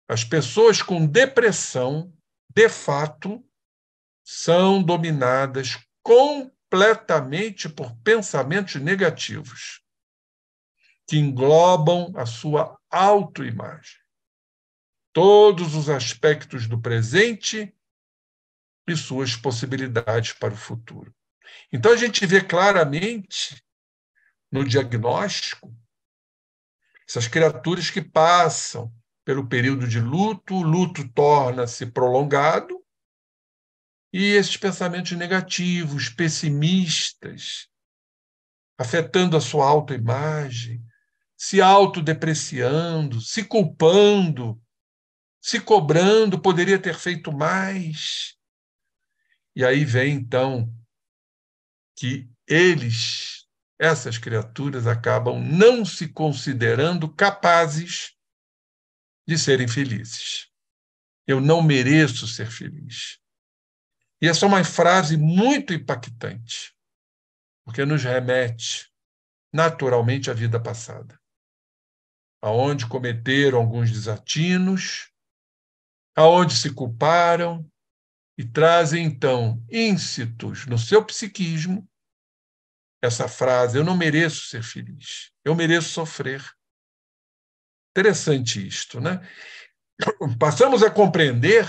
as pessoas com depressão, de fato, são dominadas completamente por pensamentos negativos que englobam a sua autoimagem todos os aspectos do presente e suas possibilidades para o futuro. Então a gente vê claramente no diagnóstico essas criaturas que passam pelo período de luto, o luto torna-se prolongado e esses pensamentos negativos, pessimistas, afetando a sua autoimagem, se autodepreciando, se culpando se cobrando, poderia ter feito mais. E aí vem então que eles, essas criaturas, acabam não se considerando capazes de serem felizes. Eu não mereço ser feliz. E essa é uma frase muito impactante, porque nos remete naturalmente à vida passada, aonde cometeram alguns desatinos, aonde se culparam e trazem então íncitos no seu psiquismo essa frase: eu não mereço ser feliz, eu mereço sofrer. Interessante isto, né? (clears throat) Passamos a compreender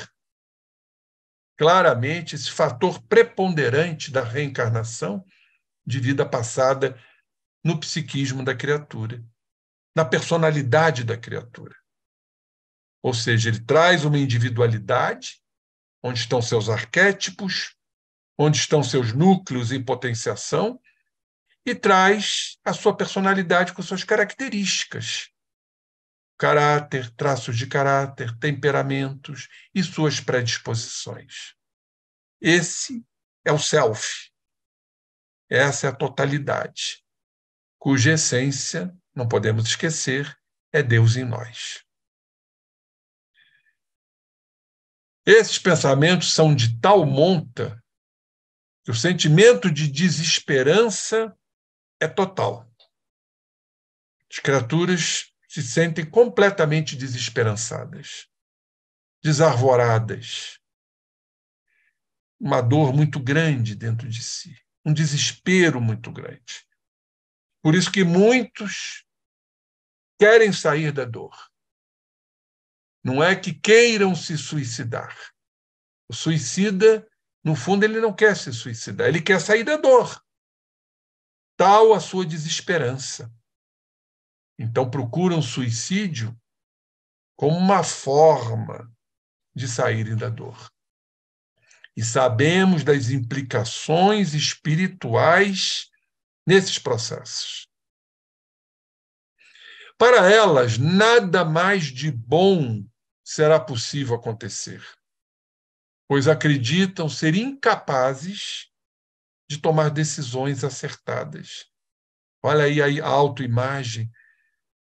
claramente esse fator preponderante da reencarnação de vida passada no psiquismo da criatura, na personalidade da criatura. Ou seja, ele traz uma individualidade, onde estão seus arquétipos, onde estão seus núcleos em potenciação, e traz a sua personalidade com suas características. Caráter, traços de caráter, temperamentos e suas predisposições. Esse é o self. Essa é a totalidade, cuja essência, não podemos esquecer, é Deus em nós. Esses pensamentos são de tal monta que o sentimento de desesperança é total. As criaturas se sentem completamente desesperançadas, desarvoradas, uma dor muito grande dentro de si, um desespero muito grande. Por isso que muitos querem sair da dor, não é que queiram se suicidar. O suicida, no fundo, ele não quer se suicidar, ele quer sair da dor. Tal a sua desesperança. Então procuram suicídio como uma forma de saírem da dor. E sabemos das implicações espirituais nesses processos. Para elas, nada mais de bom será possível acontecer, pois acreditam ser incapazes de tomar decisões acertadas. Olha aí a autoimagem,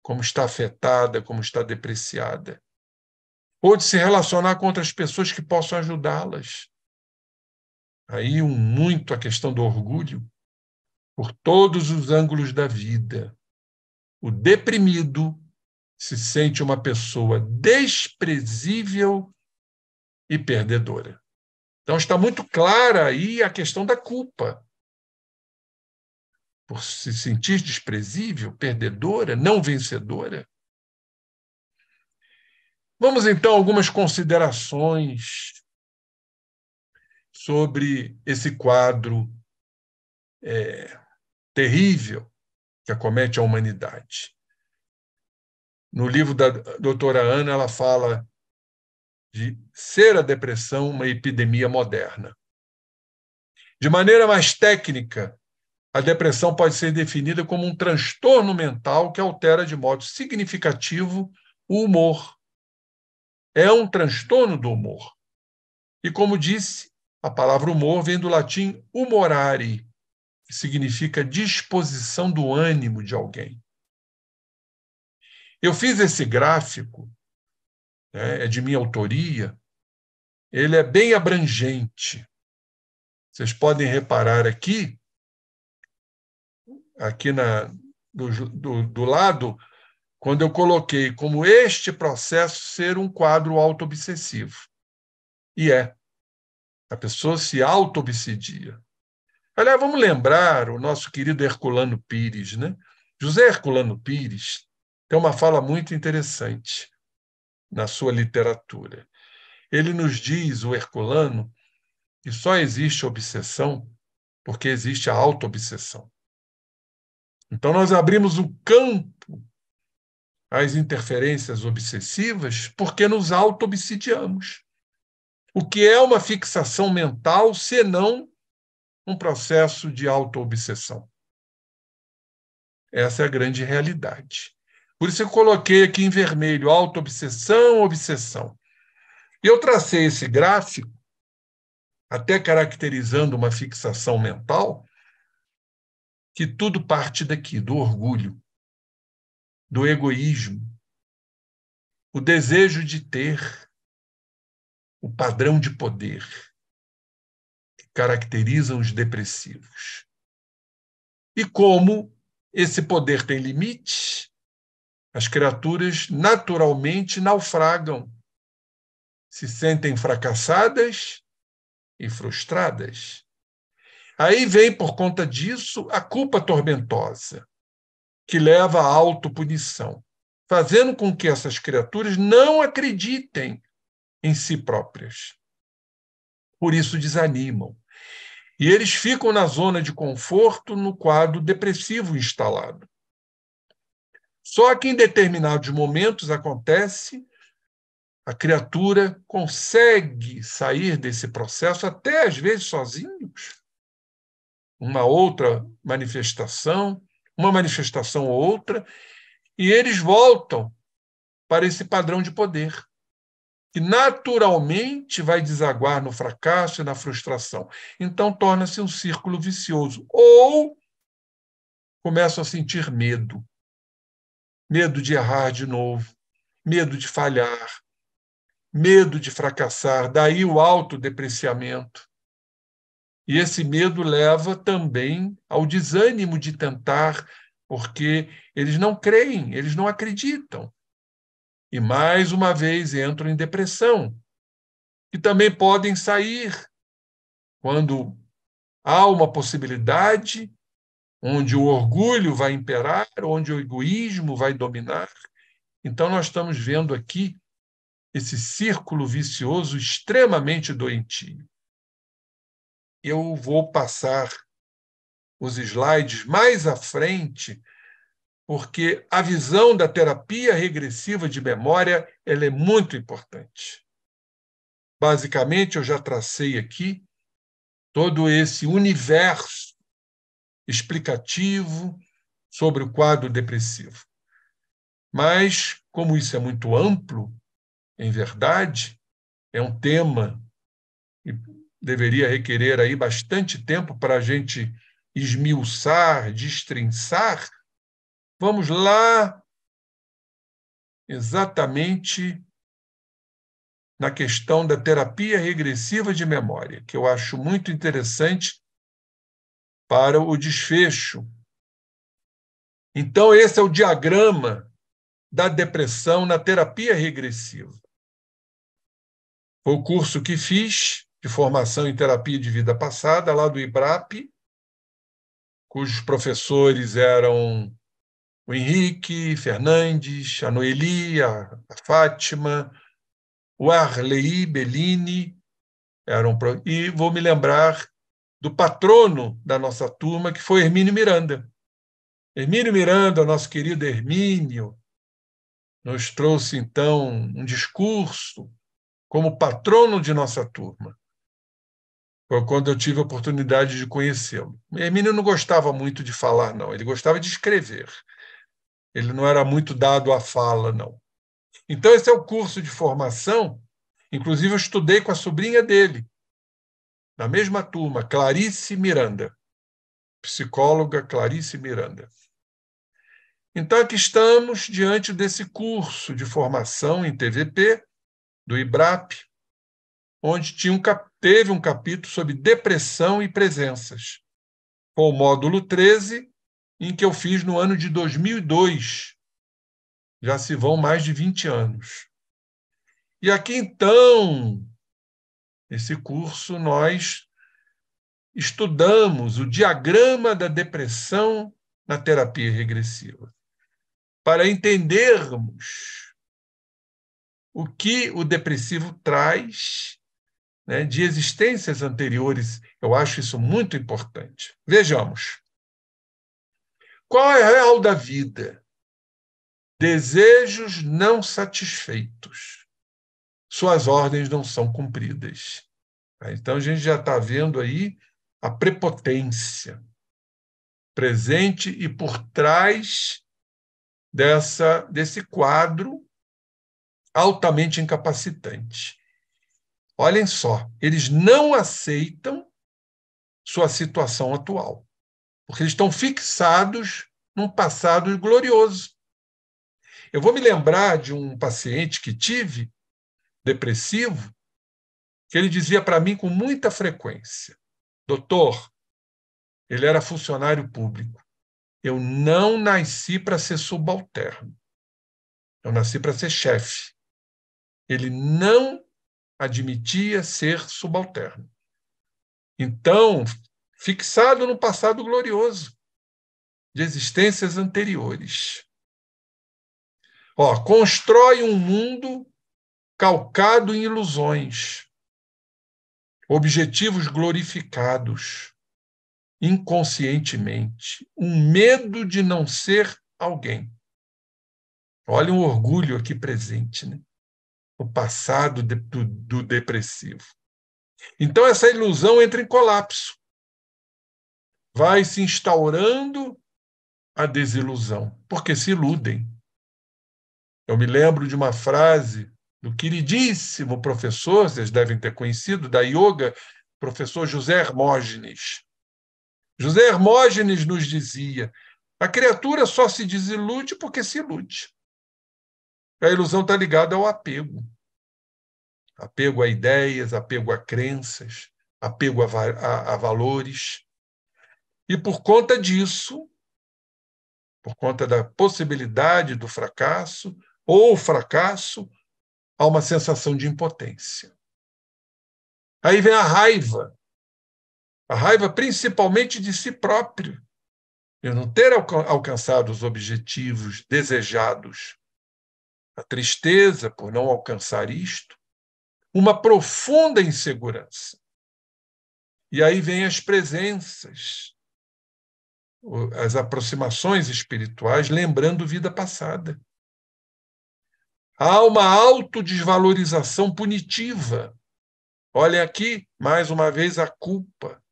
como está afetada, como está depreciada. Ou de se relacionar com outras pessoas que possam ajudá-las. Aí um muito a questão do orgulho por todos os ângulos da vida. O deprimido se sente uma pessoa desprezível e perdedora. Então está muito clara aí a questão da culpa. Por se sentir desprezível, perdedora, não vencedora. Vamos então a algumas considerações sobre esse quadro é, terrível que acomete a humanidade. No livro da doutora Ana, ela fala de ser a depressão uma epidemia moderna. De maneira mais técnica, a depressão pode ser definida como um transtorno mental que altera de modo significativo o humor. É um transtorno do humor. E como disse, a palavra humor vem do latim humorare, que significa disposição do ânimo de alguém. Eu fiz esse gráfico, né, é de minha autoria, ele é bem abrangente. Vocês podem reparar aqui, aqui na, do, do, do lado, quando eu coloquei como este processo ser um quadro autoobsessivo. E é. A pessoa se autoobsidia. Aliás, vamos lembrar o nosso querido Herculano Pires, né? José Herculano Pires, é uma fala muito interessante na sua literatura. Ele nos diz, o Herculano, que só existe obsessão porque existe a auto-obsessão. Então, nós abrimos o campo às interferências obsessivas porque nos auto-obsidiamos. O que é uma fixação mental senão um processo de auto-obsessão? Essa é a grande realidade. Por isso eu coloquei aqui em vermelho autoobsessão, obsessão. E eu tracei esse gráfico, até caracterizando uma fixação mental, que tudo parte daqui, do orgulho, do egoísmo, o desejo de ter, o padrão de poder que caracteriza os depressivos. E como esse poder tem limite, as criaturas naturalmente naufragam, se sentem fracassadas e frustradas. Aí vem, por conta disso, a culpa tormentosa, que leva à autopunição, fazendo com que essas criaturas não acreditem em si próprias. Por isso desanimam. E eles ficam na zona de conforto no quadro depressivo instalado. Só que em determinados momentos acontece, a criatura consegue sair desse processo, até às vezes sozinhos. Uma outra manifestação, uma manifestação ou outra, e eles voltam para esse padrão de poder, que naturalmente vai desaguar no fracasso e na frustração. Então torna-se um círculo vicioso. Ou começam a sentir medo medo de errar de novo, medo de falhar, medo de fracassar, daí o autodepreciamento. E esse medo leva também ao desânimo de tentar, porque eles não creem, eles não acreditam. E mais uma vez entram em depressão. E também podem sair quando há uma possibilidade onde o orgulho vai imperar, onde o egoísmo vai dominar. Então, nós estamos vendo aqui esse círculo vicioso extremamente doentio. Eu vou passar os slides mais à frente, porque a visão da terapia regressiva de memória ela é muito importante. Basicamente, eu já tracei aqui todo esse universo explicativo sobre o quadro depressivo. Mas, como isso é muito amplo, em verdade, é um tema que deveria requerer aí bastante tempo para a gente esmiuçar, destrinçar. Vamos lá exatamente na questão da terapia regressiva de memória, que eu acho muito interessante para o desfecho. Então, esse é o diagrama da depressão na terapia regressiva. Foi o curso que fiz de formação em terapia de vida passada, lá do IBRAP, cujos professores eram o Henrique Fernandes, a Noeli, a, Fátima, o Arlei Bellini, eram, e vou me lembrar do patrono da nossa turma, que foi Hermínio Miranda. Hermínio Miranda, nosso querido Hermínio, nos trouxe então um discurso como patrono de nossa turma. Foi quando eu tive a oportunidade de conhecê-lo. Hermínio não gostava muito de falar, não, ele gostava de escrever. Ele não era muito dado à fala, não. Então, esse é o curso de formação. Inclusive, eu estudei com a sobrinha dele, na mesma turma, Clarice Miranda, psicóloga Clarice Miranda. Então, aqui estamos diante desse curso de formação em TVP do IBRAP, onde tinha um, teve um capítulo sobre depressão e presenças, com o módulo 13, em que eu fiz no ano de 2002. Já se vão mais de 20 anos. E aqui, então, Nesse curso, nós estudamos o diagrama da depressão na terapia regressiva, para entendermos o que o depressivo traz né, de existências anteriores. Eu acho isso muito importante. Vejamos. Qual é a real da vida? Desejos não satisfeitos suas ordens não são cumpridas. Né? Então a gente já está vendo aí a prepotência presente e por trás dessa desse quadro altamente incapacitante. Olhem só, eles não aceitam sua situação atual, porque eles estão fixados num passado glorioso. Eu vou me lembrar de um paciente que tive depressivo, que ele dizia para mim com muita frequência: Doutor, ele era funcionário público. Eu não nasci para ser subalterno. Eu nasci para ser chefe. Ele não admitia ser subalterno. Então, fixado no passado glorioso de existências anteriores. Ó, constrói um mundo calcado em ilusões, objetivos glorificados, inconscientemente, um medo de não ser alguém. Olha o um orgulho aqui presente, né? o passado de, do, do depressivo. Então, essa ilusão entra em colapso. Vai se instaurando a desilusão, porque se iludem. Eu me lembro de uma frase do queridíssimo professor, vocês devem ter conhecido, da yoga, professor José Hermógenes. José Hermógenes nos dizia: a criatura só se desilude porque se ilude. A ilusão está ligada ao apego. Apego a ideias, apego a crenças, apego a, a, a valores. E por conta disso, por conta da possibilidade do fracasso, ou fracasso, a uma sensação de impotência. Aí vem a raiva. A raiva principalmente de si próprio, de não ter alcançado os objetivos desejados. A tristeza por não alcançar isto. Uma profunda insegurança. E aí vem as presenças, as aproximações espirituais, lembrando vida passada. Há uma autodesvalorização punitiva. Olha aqui, mais uma vez, a culpa.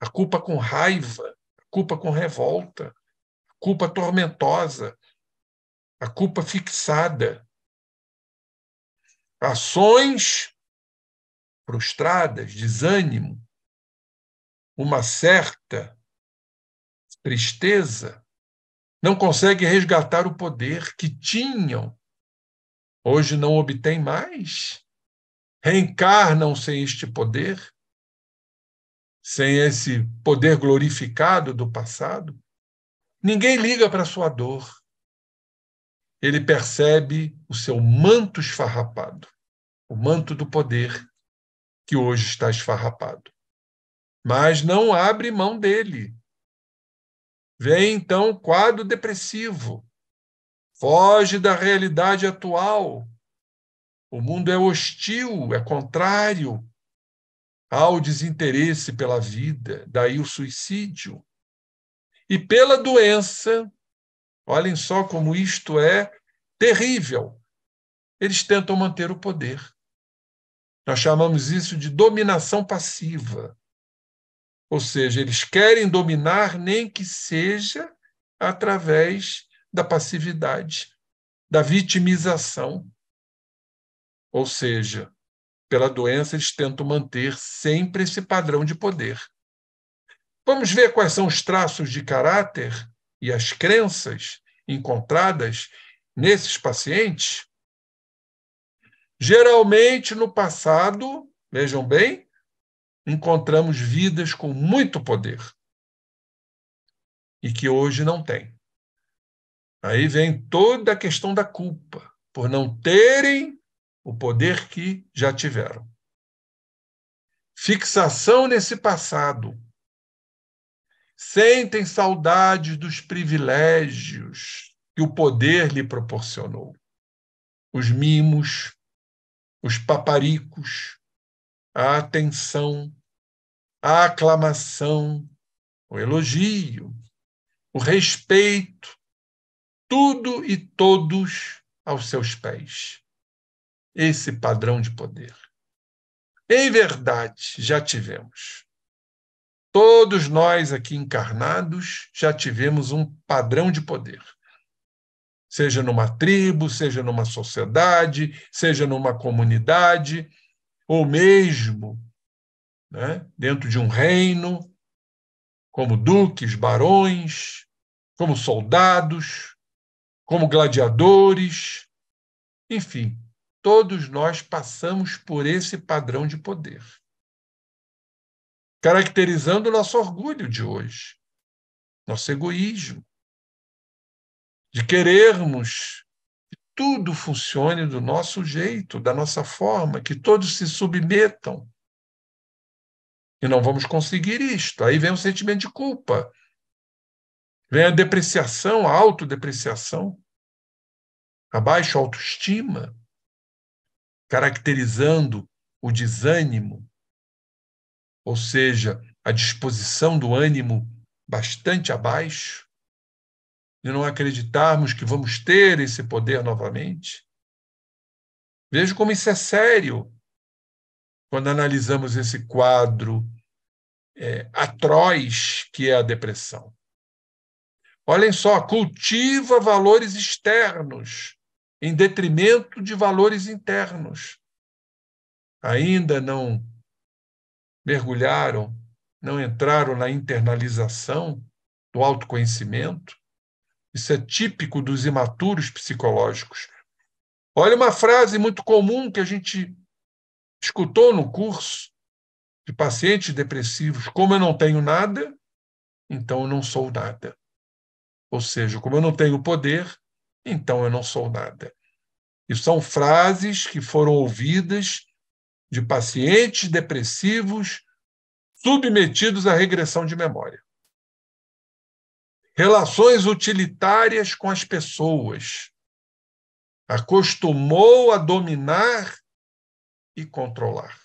A culpa com raiva, a culpa com revolta, a culpa tormentosa, a culpa fixada. Ações frustradas, desânimo, uma certa tristeza, não consegue resgatar o poder que tinham hoje não obtém mais, reencarnam sem este poder, sem esse poder glorificado do passado. Ninguém liga para sua dor. Ele percebe o seu manto esfarrapado, o manto do poder que hoje está esfarrapado. Mas não abre mão dele. Vem então o quadro depressivo, foge da realidade atual. O mundo é hostil, é contrário ao desinteresse pela vida, daí o suicídio. E pela doença, olhem só como isto é terrível. Eles tentam manter o poder. Nós chamamos isso de dominação passiva. Ou seja, eles querem dominar, nem que seja através da passividade, da vitimização. Ou seja, pela doença eles tentam manter sempre esse padrão de poder. Vamos ver quais são os traços de caráter e as crenças encontradas nesses pacientes? Geralmente, no passado, vejam bem, encontramos vidas com muito poder e que hoje não tem. Aí vem toda a questão da culpa, por não terem o poder que já tiveram. Fixação nesse passado. Sentem saudades dos privilégios que o poder lhe proporcionou. Os mimos, os paparicos, a atenção, a aclamação, o elogio, o respeito, tudo e todos aos seus pés. Esse padrão de poder. Em verdade, já tivemos. Todos nós aqui encarnados já tivemos um padrão de poder. Seja numa tribo, seja numa sociedade, seja numa comunidade, ou mesmo né, dentro de um reino, como duques, barões, como soldados, como gladiadores. Enfim, todos nós passamos por esse padrão de poder, caracterizando o nosso orgulho de hoje, nosso egoísmo, de querermos que tudo funcione do nosso jeito, da nossa forma, que todos se submetam. E não vamos conseguir isto. Aí vem o sentimento de culpa. Vem a depreciação, a autodepreciação, a baixa autoestima, caracterizando o desânimo, ou seja, a disposição do ânimo bastante abaixo, de não acreditarmos que vamos ter esse poder novamente. Vejo como isso é sério quando analisamos esse quadro é, atroz que é a depressão. Olhem só, cultiva valores externos em detrimento de valores internos. Ainda não mergulharam, não entraram na internalização do autoconhecimento. Isso é típico dos imaturos psicológicos. Olha uma frase muito comum que a gente escutou no curso de pacientes depressivos: como eu não tenho nada, então eu não sou nada. Ou seja, como eu não tenho poder, então eu não sou nada. E são frases que foram ouvidas de pacientes depressivos submetidos à regressão de memória. Relações utilitárias com as pessoas. Acostumou a dominar e controlar.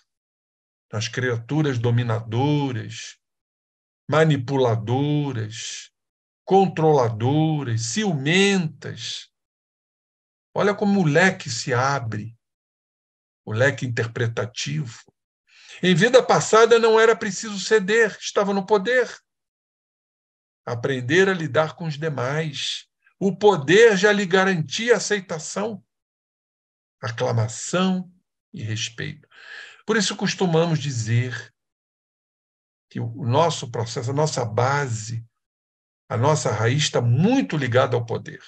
As criaturas dominadoras, manipuladoras, controladoras, ciumentas. Olha como o leque se abre, o leque interpretativo. Em vida passada não era preciso ceder, estava no poder. Aprender a lidar com os demais. O poder já lhe garantia aceitação, aclamação e respeito. Por isso costumamos dizer que o nosso processo, a nossa base a nossa raiz está muito ligada ao poder.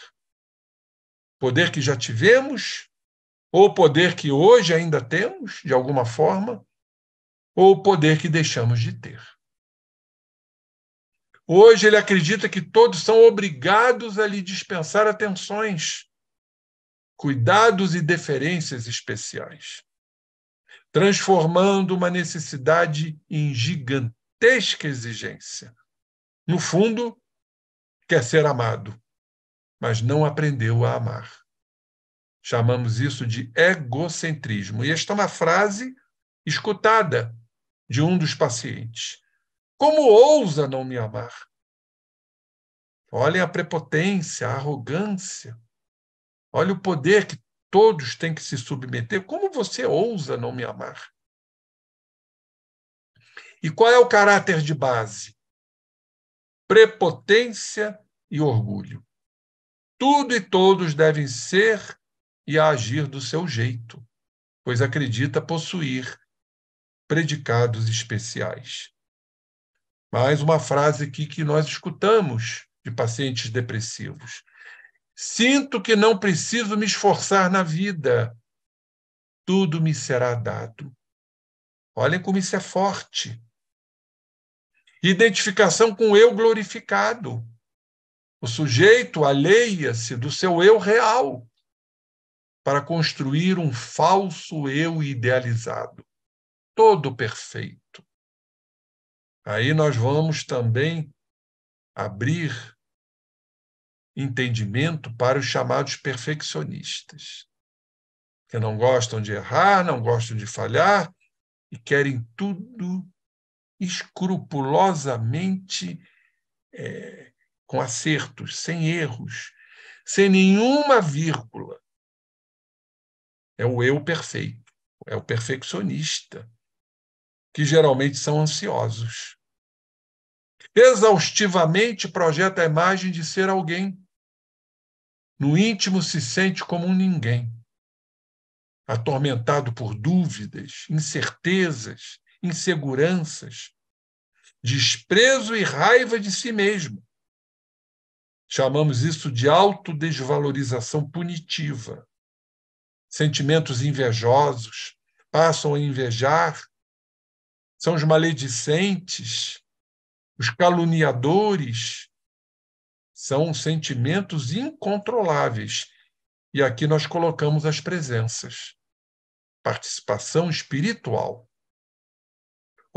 Poder que já tivemos, ou poder que hoje ainda temos, de alguma forma, ou poder que deixamos de ter. Hoje ele acredita que todos são obrigados a lhe dispensar atenções, cuidados e deferências especiais, transformando uma necessidade em gigantesca exigência. No fundo, quer ser amado, mas não aprendeu a amar. Chamamos isso de egocentrismo. E esta é uma frase escutada de um dos pacientes. Como ousa não me amar? Olhem a prepotência, a arrogância. Olha o poder que todos têm que se submeter. Como você ousa não me amar? E qual é o caráter de base? prepotência e orgulho. Tudo e todos devem ser e agir do seu jeito, pois acredita possuir predicados especiais. Mais uma frase aqui que nós escutamos de pacientes depressivos. Sinto que não preciso me esforçar na vida. Tudo me será dado. Olhem como isso é forte identificação com o eu glorificado. O sujeito alheia-se do seu eu real para construir um falso eu idealizado, todo perfeito. Aí nós vamos também abrir entendimento para os chamados perfeccionistas, que não gostam de errar, não gostam de falhar e querem tudo escrupulosamente é, com acertos, sem erros, sem nenhuma vírgula. É o eu perfeito, é o perfeccionista, que geralmente são ansiosos. Exaustivamente projeta a imagem de ser alguém. No íntimo se sente como um ninguém, atormentado por dúvidas, incertezas, inseguranças, desprezo e raiva de si mesmo. Chamamos isso de autodesvalorização punitiva. Sentimentos invejosos passam a invejar, são os maledicentes, os caluniadores, são sentimentos incontroláveis. E aqui nós colocamos as presenças, participação espiritual.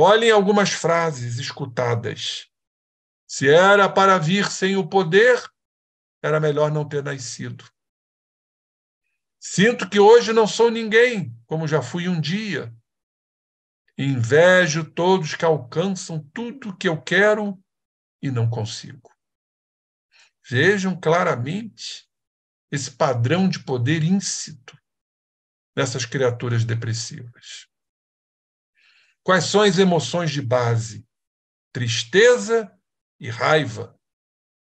Olhem algumas frases escutadas. Se era para vir sem o poder, era melhor não ter nascido. Sinto que hoje não sou ninguém, como já fui um dia. Invejo todos que alcançam tudo que eu quero e não consigo. Vejam claramente esse padrão de poder íncito nessas criaturas depressivas. Quais são as emoções de base? Tristeza e raiva,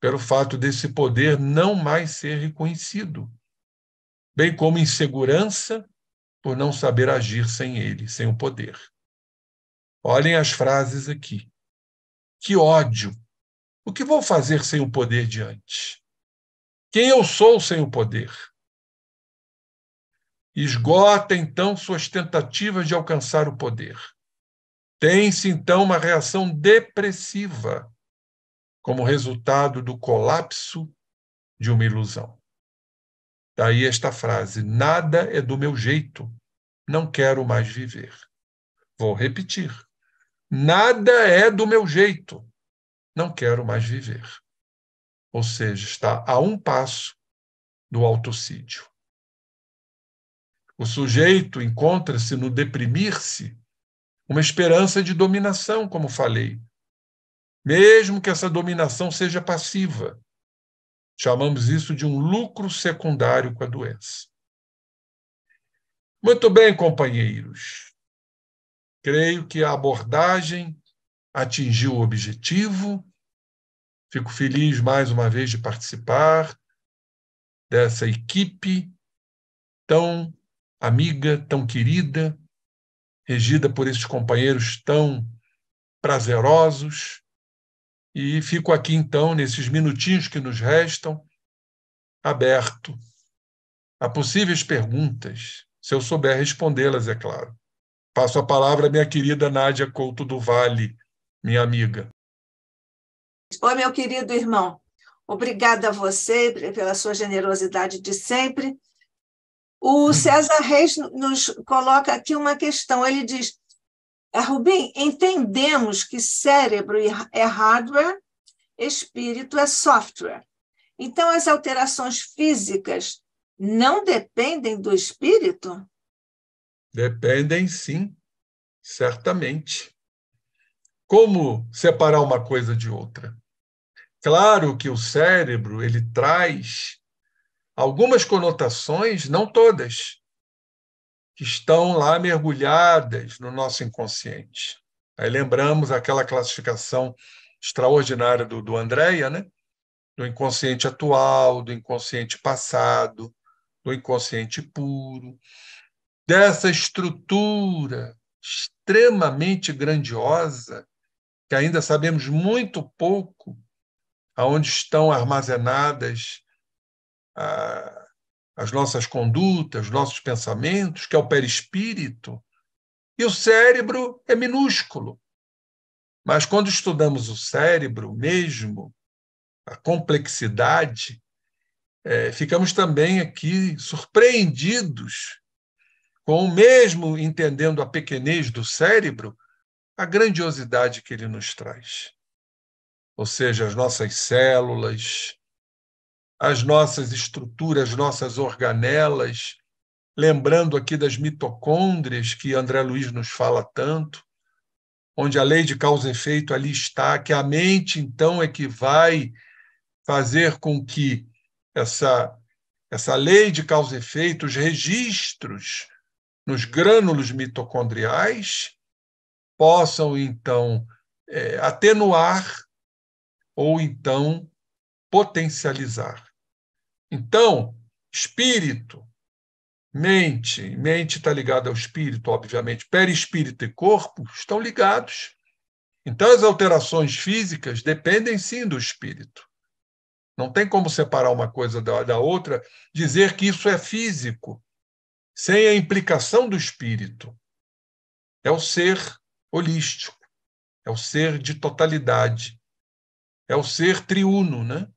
pelo fato desse poder não mais ser reconhecido, bem como insegurança por não saber agir sem ele, sem o poder. Olhem as frases aqui. Que ódio! O que vou fazer sem o poder diante? Quem eu sou sem o poder? Esgota então suas tentativas de alcançar o poder. Tem-se então uma reação depressiva como resultado do colapso de uma ilusão. Daí esta frase: Nada é do meu jeito, não quero mais viver. Vou repetir: Nada é do meu jeito, não quero mais viver. Ou seja, está a um passo do autocídio. O sujeito encontra-se no deprimir-se uma esperança de dominação, como falei. Mesmo que essa dominação seja passiva. Chamamos isso de um lucro secundário com a doença. Muito bem, companheiros. Creio que a abordagem atingiu o objetivo. Fico feliz mais uma vez de participar dessa equipe tão amiga, tão querida, regida por esses companheiros tão prazerosos. E fico aqui, então, nesses minutinhos que nos restam, aberto a possíveis perguntas, se eu souber respondê-las, é claro. Passo a palavra à minha querida Nádia Couto do Vale, minha amiga. Oi, meu querido irmão. Obrigada a você pela sua generosidade de sempre o uhum. César Reis nos coloca aqui uma questão. Ele diz: é, Rubim, entendemos que cérebro é hardware, espírito é software. Então, as alterações físicas não dependem do espírito? Dependem, sim, certamente. Como separar uma coisa de outra? Claro que o cérebro ele traz algumas conotações, não todas, que estão lá mergulhadas no nosso inconsciente. Aí lembramos aquela classificação extraordinária do, do Andréia, né? do inconsciente atual, do inconsciente passado, do inconsciente puro, dessa estrutura extremamente grandiosa, que ainda sabemos muito pouco aonde estão armazenadas a, as nossas condutas, nossos pensamentos, que é o perispírito, e o cérebro é minúsculo. Mas quando estudamos o cérebro mesmo, a complexidade, é, ficamos também aqui surpreendidos com o mesmo entendendo a pequenez do cérebro, a grandiosidade que ele nos traz. Ou seja, as nossas células, as nossas estruturas, nossas organelas, lembrando aqui das mitocôndrias que André Luiz nos fala tanto, onde a lei de causa e efeito ali está, que a mente então é que vai fazer com que essa essa lei de causa e efeito, os registros nos grânulos mitocondriais possam então é, atenuar ou então potencializar. Então, espírito, mente, mente está ligada ao espírito, obviamente, perispírito e corpo estão ligados. Então, as alterações físicas dependem sim do espírito. Não tem como separar uma coisa da, da outra, dizer que isso é físico, sem a implicação do espírito. É o ser holístico, é o ser de totalidade, é o ser triuno, né?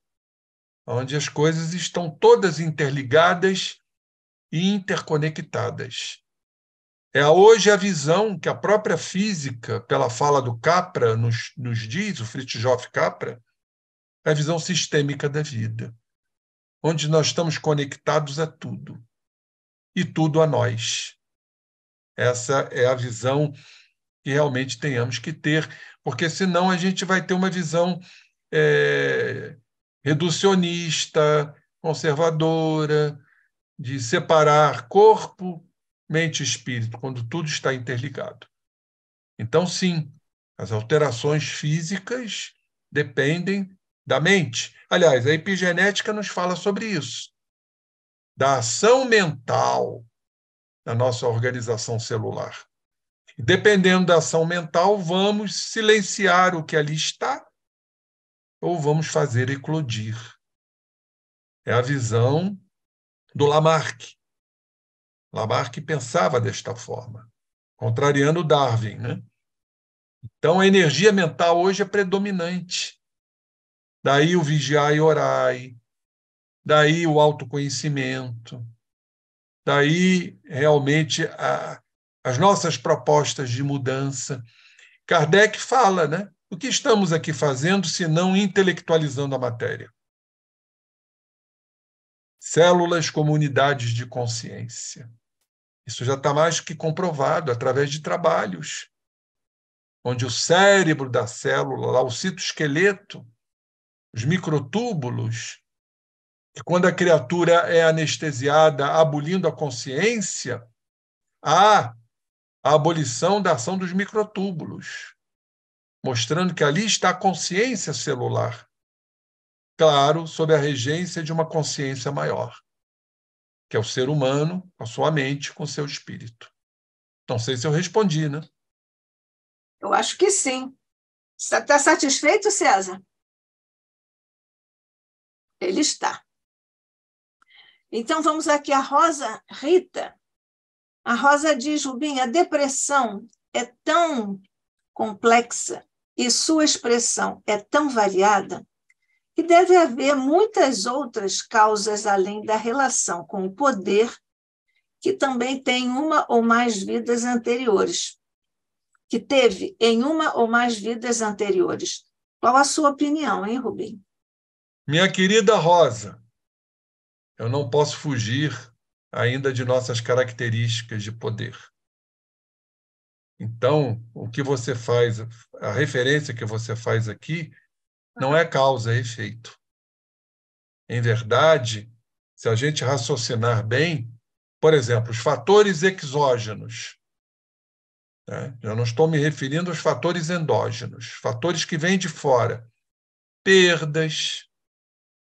onde as coisas estão todas interligadas e interconectadas. É hoje a visão que a própria física, pela fala do Capra, nos, nos diz, o Fritjof Capra, é a visão sistêmica da vida, onde nós estamos conectados a tudo e tudo a nós. Essa é a visão que realmente tenhamos que ter, porque senão a gente vai ter uma visão é, reducionista, conservadora, de separar corpo, mente e espírito, quando tudo está interligado. Então, sim, as alterações físicas dependem da mente. Aliás, a epigenética nos fala sobre isso. Da ação mental da nossa organização celular. Dependendo da ação mental, vamos silenciar o que ali está ou vamos fazer eclodir. É a visão do Lamarck. Lamarck pensava desta forma, contrariando Darwin. Né? Então, a energia mental hoje é predominante. Daí o vigiar e orai, daí o autoconhecimento, daí realmente a, as nossas propostas de mudança. Kardec fala, né? O que estamos aqui fazendo se não intelectualizando a matéria? Células como unidades de consciência. Isso já está mais que comprovado através de trabalhos, onde o cérebro da célula, lá o citoesqueleto, os microtúbulos, quando a criatura é anestesiada, abolindo a consciência, há a abolição da ação dos microtúbulos mostrando que ali está a consciência celular. Claro, sob a regência de uma consciência maior, que é o ser humano, com a sua mente, com o seu espírito. Não sei se eu respondi, né? Eu acho que sim. Está tá satisfeito, César? Ele está. Então vamos aqui a Rosa Rita. A Rosa diz, Rubim, a depressão é tão complexa e sua expressão é tão variada que deve haver muitas outras causas além da relação com o poder, que também tem uma ou mais vidas anteriores, que teve em uma ou mais vidas anteriores. Qual a sua opinião, hein, Rubim? Minha querida Rosa, eu não posso fugir ainda de nossas características de poder. Então, o que você faz, a referência que você faz aqui, não é causa, é efeito. Em verdade, se a gente raciocinar bem, por exemplo, os fatores exógenos. Né? Eu não estou me referindo aos fatores endógenos, fatores que vêm de fora. Perdas,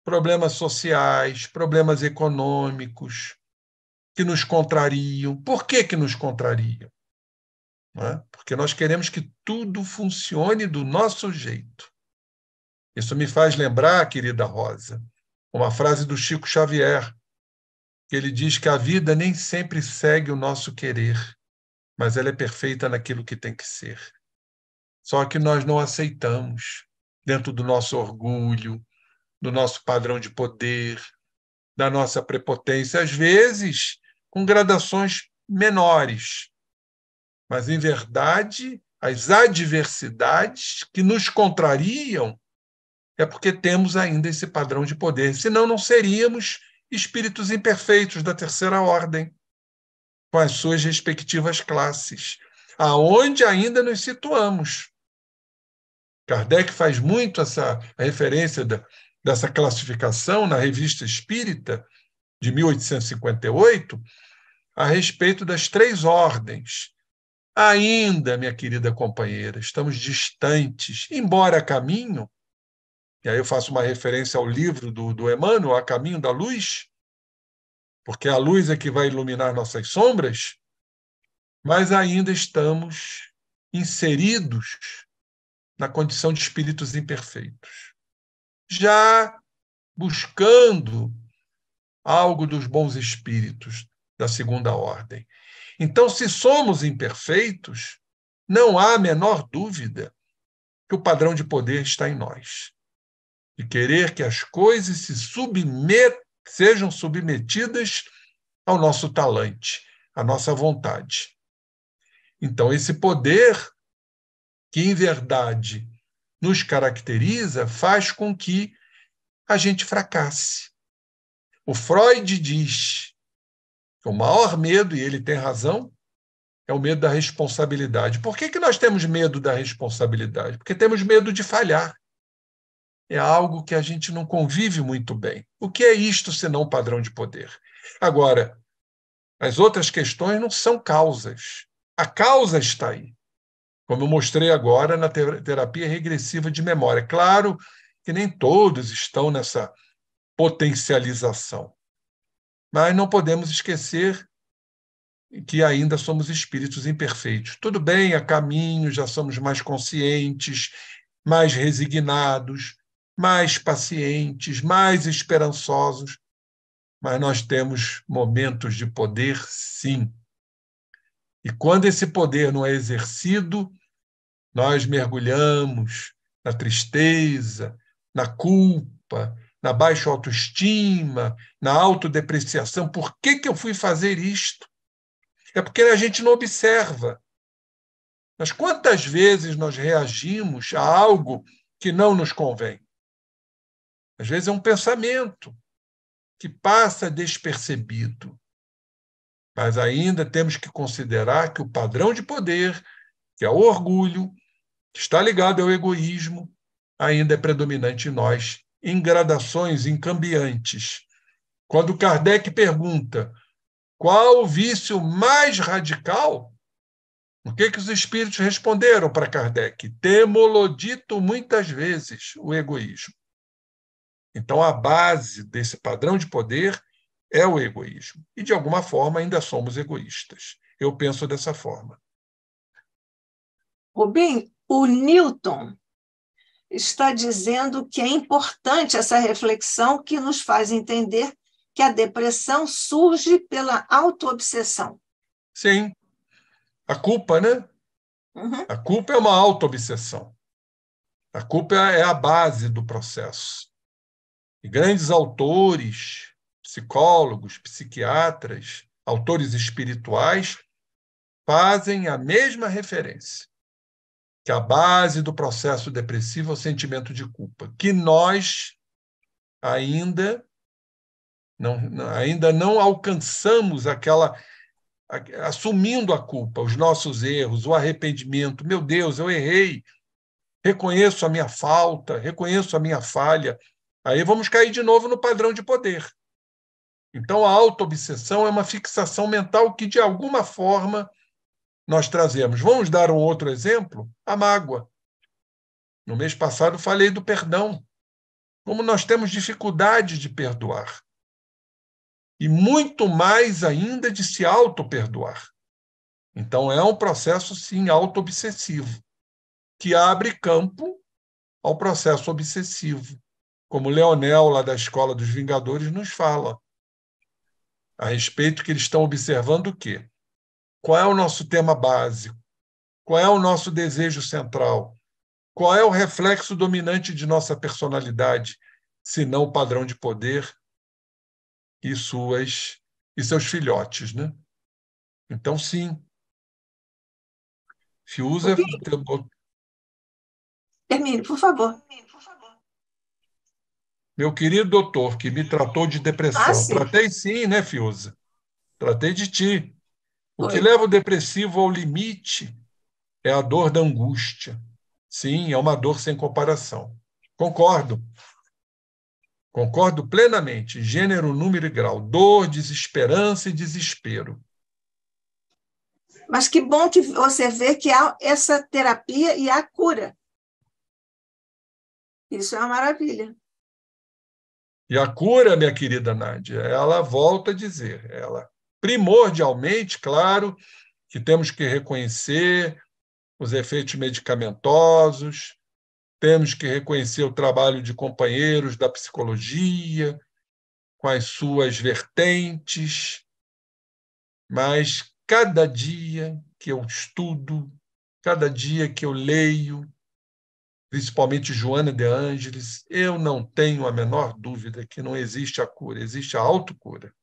problemas sociais, problemas econômicos que nos contrariam. Por que, que nos contrariam? né? porque nós queremos que tudo funcione do nosso jeito. Isso me faz lembrar, querida Rosa, uma frase do Chico Xavier, que ele diz que a vida nem sempre segue o nosso querer, mas ela é perfeita naquilo que tem que ser. Só que nós não aceitamos, dentro do nosso orgulho, do nosso padrão de poder, da nossa prepotência, às vezes com gradações menores, mas em verdade as adversidades que nos contrariam é porque temos ainda esse padrão de poder, senão não seríamos espíritos imperfeitos da terceira ordem, com as suas respectivas classes, aonde ainda nos situamos. Kardec faz muito essa referência da, dessa classificação na Revista Espírita, de 1858, a respeito das três ordens Ainda, minha querida companheira, estamos distantes, embora a caminho, e aí eu faço uma referência ao livro do, do Emmanuel, A Caminho da Luz, porque a luz é que vai iluminar nossas sombras, mas ainda estamos inseridos na condição de espíritos imperfeitos. Já buscando algo dos bons espíritos da segunda ordem. Então, se somos imperfeitos, não há a menor dúvida que o padrão de poder está em nós. De querer que as coisas se submet, sejam submetidas ao nosso talante, à nossa vontade. Então, esse poder, que em verdade nos caracteriza, faz com que a gente fracasse. O Freud diz o maior medo, e ele tem razão, é o medo da responsabilidade. Por que, que nós temos medo da responsabilidade? Porque temos medo de falhar. É algo que a gente não convive muito bem. O que é isto senão um padrão de poder? Agora, as outras questões não são causas. A causa está aí, como eu mostrei agora na terapia regressiva de memória. Claro que nem todos estão nessa potencialização mas não podemos esquecer que ainda somos espíritos imperfeitos. Tudo bem, a caminho, já somos mais conscientes, mais resignados, mais pacientes, mais esperançosos, mas nós temos momentos de poder, sim. E quando esse poder não é exercido, nós mergulhamos na tristeza, na culpa, na baixa autoestima, na autodepreciação. Por que, que eu fui fazer isto? É porque a gente não observa. Mas quantas vezes nós reagimos a algo que não nos convém? Às vezes é um pensamento que passa despercebido. Mas ainda temos que considerar que o padrão de poder, que é o orgulho, que está ligado ao egoísmo, ainda é predominante em nós em gradações, em cambiantes. Quando Kardec pergunta qual o vício mais radical, o que, que os espíritos responderam para Kardec? Temolodito muitas vezes o egoísmo. Então, a base desse padrão de poder é o egoísmo. E, de alguma forma, ainda somos egoístas. Eu penso dessa forma. Robin, o Newton está dizendo que é importante essa reflexão que nos faz entender que a depressão surge pela autoobsessão. Sim. A culpa, né? Uhum. A culpa é uma autoobsessão. A culpa é a é base do processo. E grandes autores, psicólogos, psiquiatras, autores espirituais fazem a mesma referência que a base do processo depressivo é o sentimento de culpa, que nós ainda não, ainda não alcançamos aquela assumindo a culpa, os nossos erros, o arrependimento. Meu Deus, eu errei. Reconheço a minha falta, reconheço a minha falha. Aí vamos cair de novo no padrão de poder. Então a autoobsessão é uma fixação mental que de alguma forma nós trazemos. Vamos dar um outro exemplo? A mágoa. No mês passado falei do perdão. Como nós temos dificuldade de perdoar. E muito mais ainda de se auto-perdoar. Então, é um processo, sim, auto-obsessivo, que abre campo ao processo obsessivo, como Leonel, lá da Escola dos Vingadores, nos fala a respeito que eles estão observando o quê? Qual é o nosso tema básico? Qual é o nosso desejo central? Qual é o reflexo dominante de nossa personalidade, se não o padrão de poder e suas e seus filhotes, né? Então sim. Fiuza Termine, por favor. Meu querido doutor, que me tratou de depressão. Ah, Tratei sim, né, Fiuza? Tratei de ti. O que leva o depressivo ao limite é a dor da angústia. Sim, é uma dor sem comparação. Concordo. Concordo plenamente. Gênero, número e grau. Dor, desesperança e desespero. Mas que bom que você vê que há essa terapia e há cura. Isso é uma maravilha. E a cura, minha querida Nádia, ela volta a dizer, ela primordialmente, claro, que temos que reconhecer os efeitos medicamentosos, temos que reconhecer o trabalho de companheiros da psicologia, com as suas vertentes, mas cada dia que eu estudo, cada dia que eu leio, principalmente Joana de Ângeles, eu não tenho a menor dúvida que não existe a cura, existe a autocura.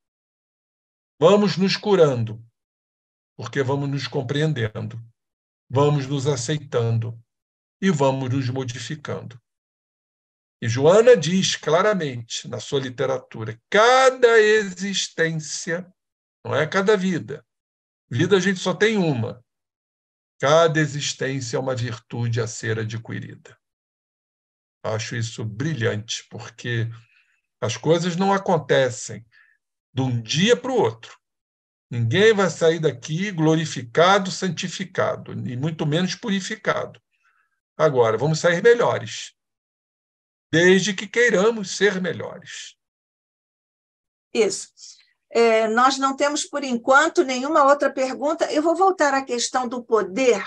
Vamos nos curando, porque vamos nos compreendendo, vamos nos aceitando e vamos nos modificando. E Joana diz claramente na sua literatura: cada existência, não é cada vida, vida a gente só tem uma, cada existência é uma virtude a ser adquirida. Acho isso brilhante, porque as coisas não acontecem de um dia para o outro. Ninguém vai sair daqui glorificado, santificado, e muito menos purificado. Agora, vamos sair melhores, desde que queiramos ser melhores. Isso. É, nós não temos, por enquanto, nenhuma outra pergunta. Eu vou voltar à questão do poder,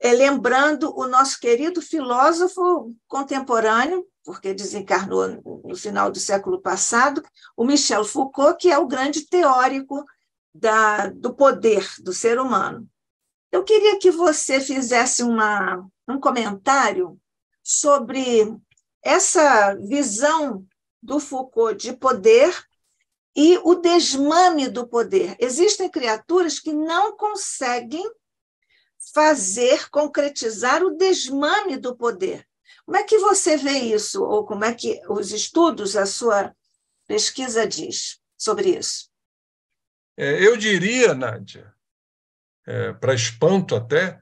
é, lembrando o nosso querido filósofo contemporâneo, porque desencarnou no final do século passado, o Michel Foucault, que é o grande teórico da, do poder do ser humano. Eu queria que você fizesse uma, um comentário sobre essa visão do Foucault de poder e o desmame do poder. Existem criaturas que não conseguem fazer concretizar o desmame do poder. Como é que você vê isso? Ou como é que os estudos, a sua pesquisa diz sobre isso? É, eu diria, Nádia, é, para espanto até,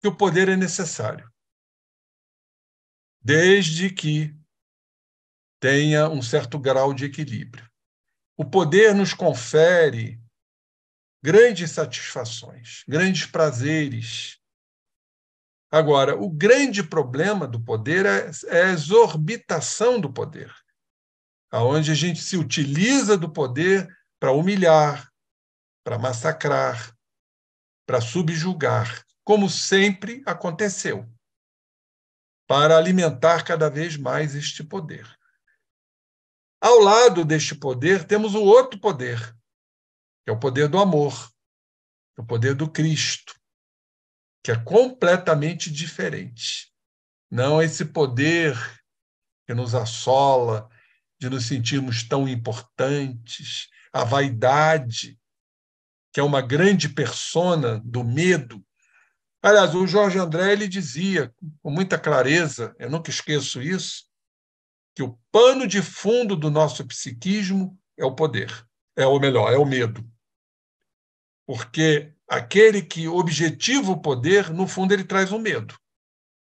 que o poder é necessário, desde que tenha um certo grau de equilíbrio. O poder nos confere grandes satisfações, grandes prazeres. Agora, o grande problema do poder é, é a exorbitação do poder, aonde a gente se utiliza do poder para humilhar, para massacrar, para subjugar, como sempre aconteceu, para alimentar cada vez mais este poder. Ao lado deste poder, temos o outro poder, é o poder do amor, é o poder do Cristo, que é completamente diferente. Não é esse poder que nos assola, de nos sentirmos tão importantes, a vaidade, que é uma grande persona do medo. Aliás, o Jorge André ele dizia com muita clareza, eu nunca esqueço isso, que o pano de fundo do nosso psiquismo é o poder, é o melhor, é o medo porque aquele que objetiva o poder, no fundo, ele traz o um medo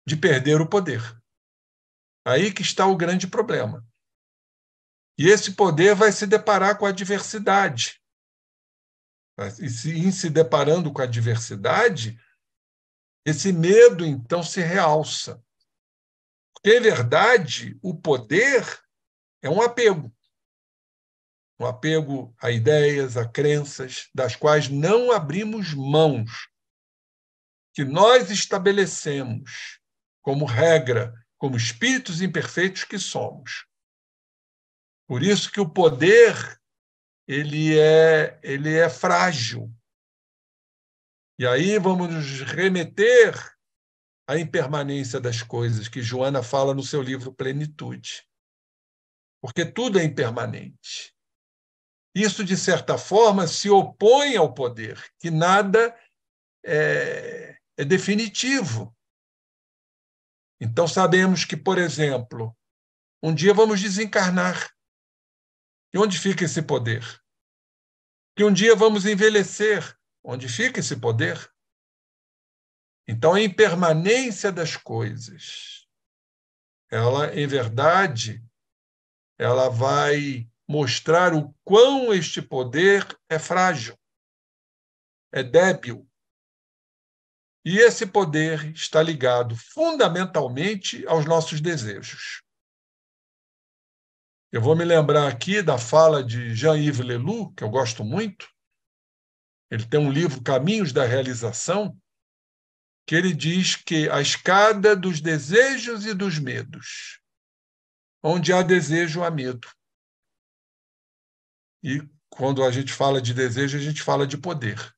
de perder o poder. Aí que está o grande problema. E esse poder vai se deparar com a diversidade. E se, em se deparando com a diversidade, esse medo então se realça. Porque, em verdade, o poder é um apego um apego a ideias, a crenças, das quais não abrimos mãos, que nós estabelecemos como regra, como espíritos imperfeitos que somos. Por isso que o poder ele é ele é frágil. E aí vamos nos remeter à impermanência das coisas que Joana fala no seu livro Plenitude. Porque tudo é impermanente. Isso, de certa forma, se opõe ao poder, que nada é, é definitivo. Então, sabemos que, por exemplo, um dia vamos desencarnar. E onde fica esse poder? Que um dia vamos envelhecer. Onde fica esse poder? Então, a impermanência das coisas, ela, em verdade, ela vai mostrar o quão este poder é frágil, é débil. E esse poder está ligado fundamentalmente aos nossos desejos. Eu vou me lembrar aqui da fala de Jean-Yves Leloup, que eu gosto muito. Ele tem um livro Caminhos da Realização, que ele diz que a escada dos desejos e dos medos. Onde há desejo, há medo e quando a gente fala de desejo, a gente fala de poder.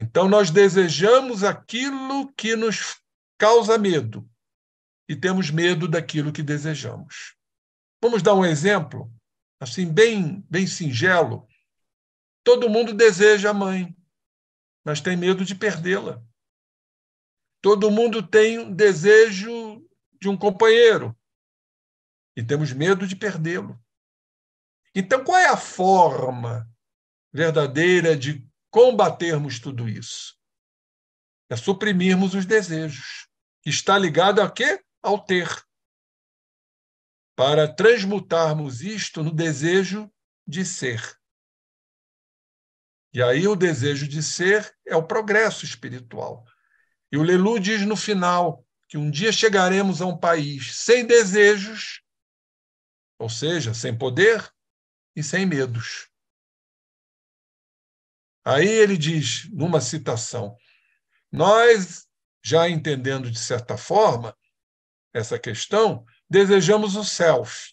Então, nós desejamos aquilo que nos causa medo e temos medo daquilo que desejamos. Vamos dar um exemplo, assim, bem, bem singelo. Todo mundo deseja a mãe, mas tem medo de perdê-la. Todo mundo tem um desejo de um companheiro e temos medo de perdê-lo. Então, qual é a forma verdadeira de combatermos tudo isso? É suprimirmos os desejos. Está ligado a quê? Ao ter. Para transmutarmos isto no desejo de ser. E aí o desejo de ser é o progresso espiritual. E o Lelu diz no final que um dia chegaremos a um país sem desejos, ou seja, sem poder, e sem medos. Aí ele diz, numa citação, nós, já entendendo de certa forma essa questão, desejamos o self,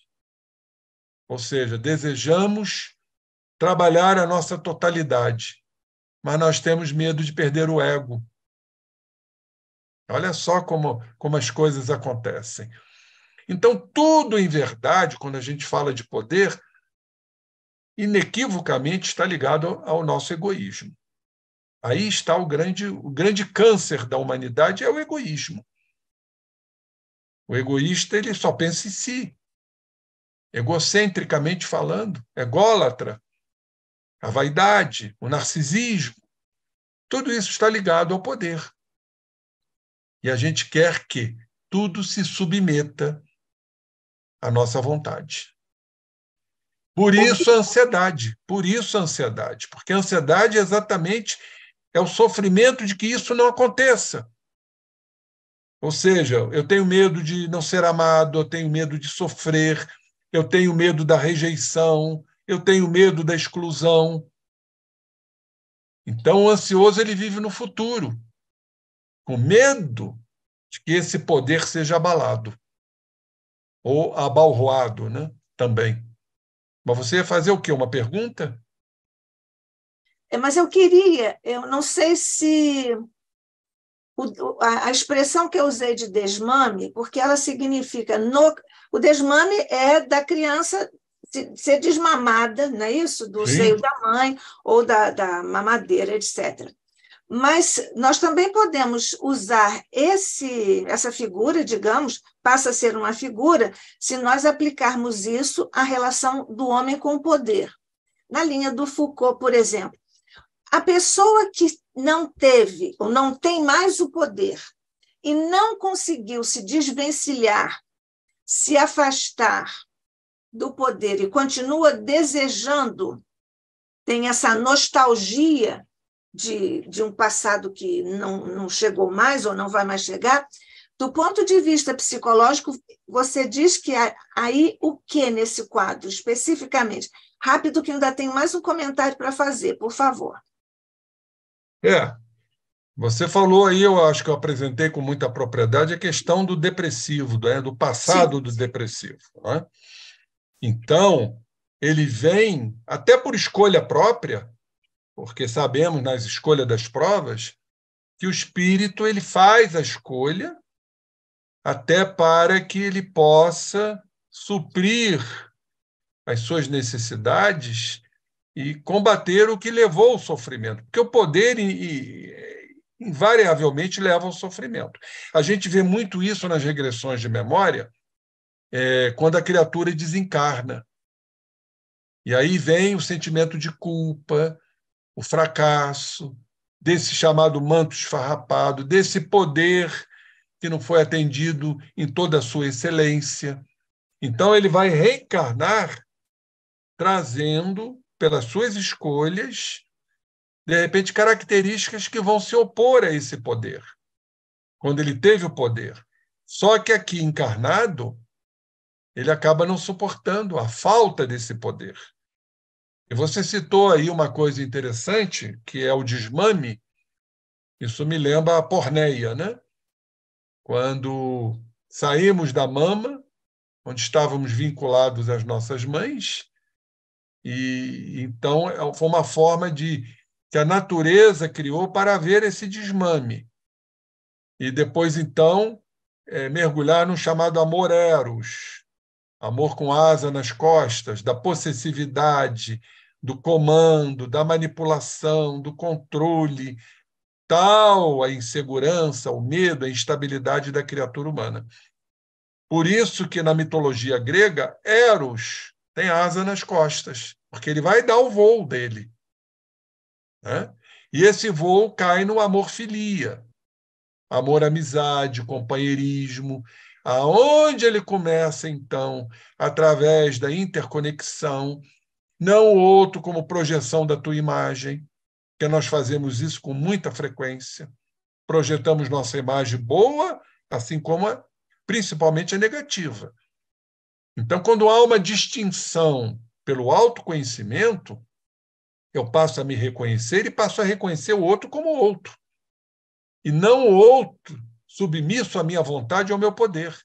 ou seja, desejamos trabalhar a nossa totalidade, mas nós temos medo de perder o ego. Olha só como, como as coisas acontecem. Então, tudo em verdade, quando a gente fala de poder, inequivocamente está ligado ao nosso egoísmo. Aí está o grande, o grande câncer da humanidade é o egoísmo. O egoísta ele só pensa em si, egocentricamente falando, ególatra, a vaidade, o narcisismo. Tudo isso está ligado ao poder. E a gente quer que tudo se submeta à nossa vontade. Por isso a ansiedade, por isso a ansiedade, porque a ansiedade é exatamente é o sofrimento de que isso não aconteça. Ou seja, eu tenho medo de não ser amado, eu tenho medo de sofrer, eu tenho medo da rejeição, eu tenho medo da exclusão. Então, o ansioso ele vive no futuro, com medo de que esse poder seja abalado ou abalroado, né? Também. Mas você ia fazer o quê? Uma pergunta? É, mas eu queria, eu não sei se o, a, a, expressão que eu usei de desmame, porque ela significa no, o desmame é da criança de, de ser desmamada, não é isso? Do Sim. seio da mãe ou da, da mamadeira, etc. Mas nós também podemos usar esse, essa figura, digamos, passa a ser uma figura, se nós aplicarmos isso à relação do homem com o poder. Na linha do Foucault, por exemplo, a pessoa que não teve ou não tem mais o poder e não conseguiu se desvencilhar, se afastar do poder e continua desejando, tem essa nostalgia de, de um passado que não, não chegou mais ou não vai mais chegar, do ponto de vista psicológico, você diz que aí o que nesse quadro especificamente? Rápido, que ainda tenho mais um comentário para fazer, por favor. É. Você falou aí, eu acho que eu apresentei com muita propriedade, a questão do depressivo, né? do passado Sim. do depressivo. Né? Então, ele vem, até por escolha própria, porque sabemos nas escolhas das provas que o espírito ele faz a escolha até para que ele possa suprir as suas necessidades e combater o que levou ao sofrimento, porque o poder invariavelmente leva ao sofrimento. A gente vê muito isso nas regressões de memória, é, quando a criatura desencarna. E aí vem o sentimento de culpa, o fracasso, desse chamado manto esfarrapado, desse poder que não foi atendido em toda a sua excelência. Então, ele vai reencarnar trazendo, pelas suas escolhas, de repente, características que vão se opor a esse poder, quando ele teve o poder. Só que aqui encarnado, ele acaba não suportando a falta desse poder. E você citou aí uma coisa interessante, que é o desmame. Isso me lembra a porneia, né? Quando saímos da mama, onde estávamos vinculados às nossas mães, e então é, foi uma forma de que a natureza criou para haver esse desmame. E depois, então, é, mergulhar no chamado amor eros, amor com asa nas costas, da possessividade, do comando, da manipulação, do controle, tal a insegurança, o medo, a instabilidade da criatura humana. Por isso que na mitologia grega, Eros tem asa nas costas, porque ele vai dar o voo dele. Né? E esse voo cai no amor filia, amor amizade, companheirismo, aonde ele começa então através da interconexão não o outro como projeção da tua imagem, que nós fazemos isso com muita frequência. Projetamos nossa imagem boa, assim como a, principalmente a negativa. Então, quando há uma distinção pelo autoconhecimento, eu passo a me reconhecer e passo a reconhecer o outro como outro. E não o outro submisso à minha vontade e ao meu poder.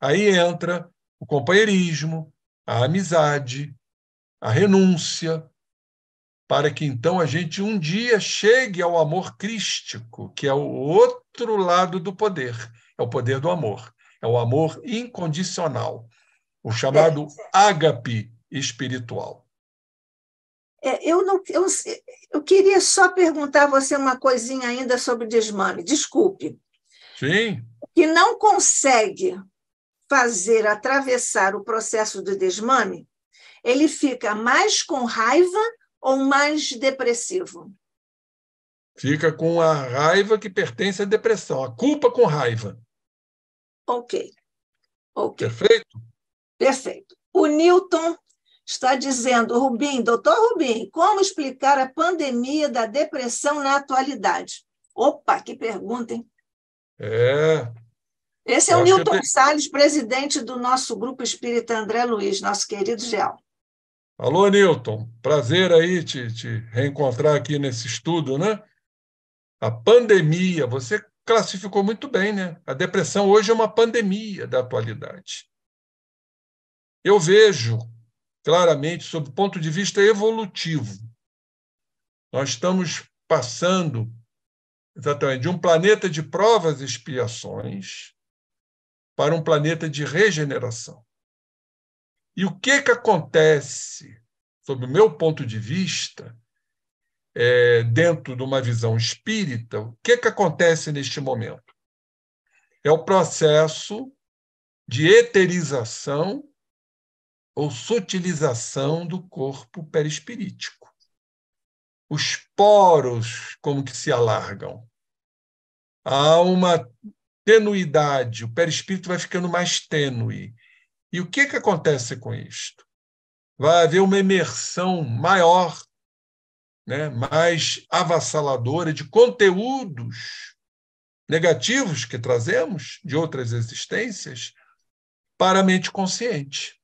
Aí entra o companheirismo, a amizade, a renúncia, para que então a gente um dia chegue ao amor crístico, que é o outro lado do poder, é o poder do amor, é o amor incondicional, o chamado é, é. ágape espiritual. É, eu, não, eu, eu queria só perguntar a você uma coisinha ainda sobre desmame, desculpe. Sim. Que não consegue fazer atravessar o processo do desmame ele fica mais com raiva ou mais depressivo? Fica com a raiva que pertence à depressão, a culpa com raiva. Ok. okay. Perfeito? Perfeito. O Newton está dizendo, Rubim, doutor Rubim, como explicar a pandemia da depressão na atualidade? Opa, que pergunta, hein? É. Esse é Eu o Newton tenho... Salles, presidente do nosso grupo espírita André Luiz, nosso querido Geal. Alô, Newton. Prazer aí te, te reencontrar aqui nesse estudo, né? A pandemia, você classificou muito bem, né? A depressão hoje é uma pandemia da atualidade. Eu vejo claramente, sob o ponto de vista evolutivo, nós estamos passando exatamente de um planeta de provas e expiações para um planeta de regeneração. E o que, que acontece, sob o meu ponto de vista, é, dentro de uma visão espírita, o que, que acontece neste momento? É o processo de eterização ou sutilização do corpo perispirítico. Os poros como que se alargam. Há uma tenuidade, o perispírito vai ficando mais tênue e o que, que acontece com isto? Vai haver uma imersão maior, né, mais avassaladora de conteúdos negativos que trazemos de outras existências para a mente consciente.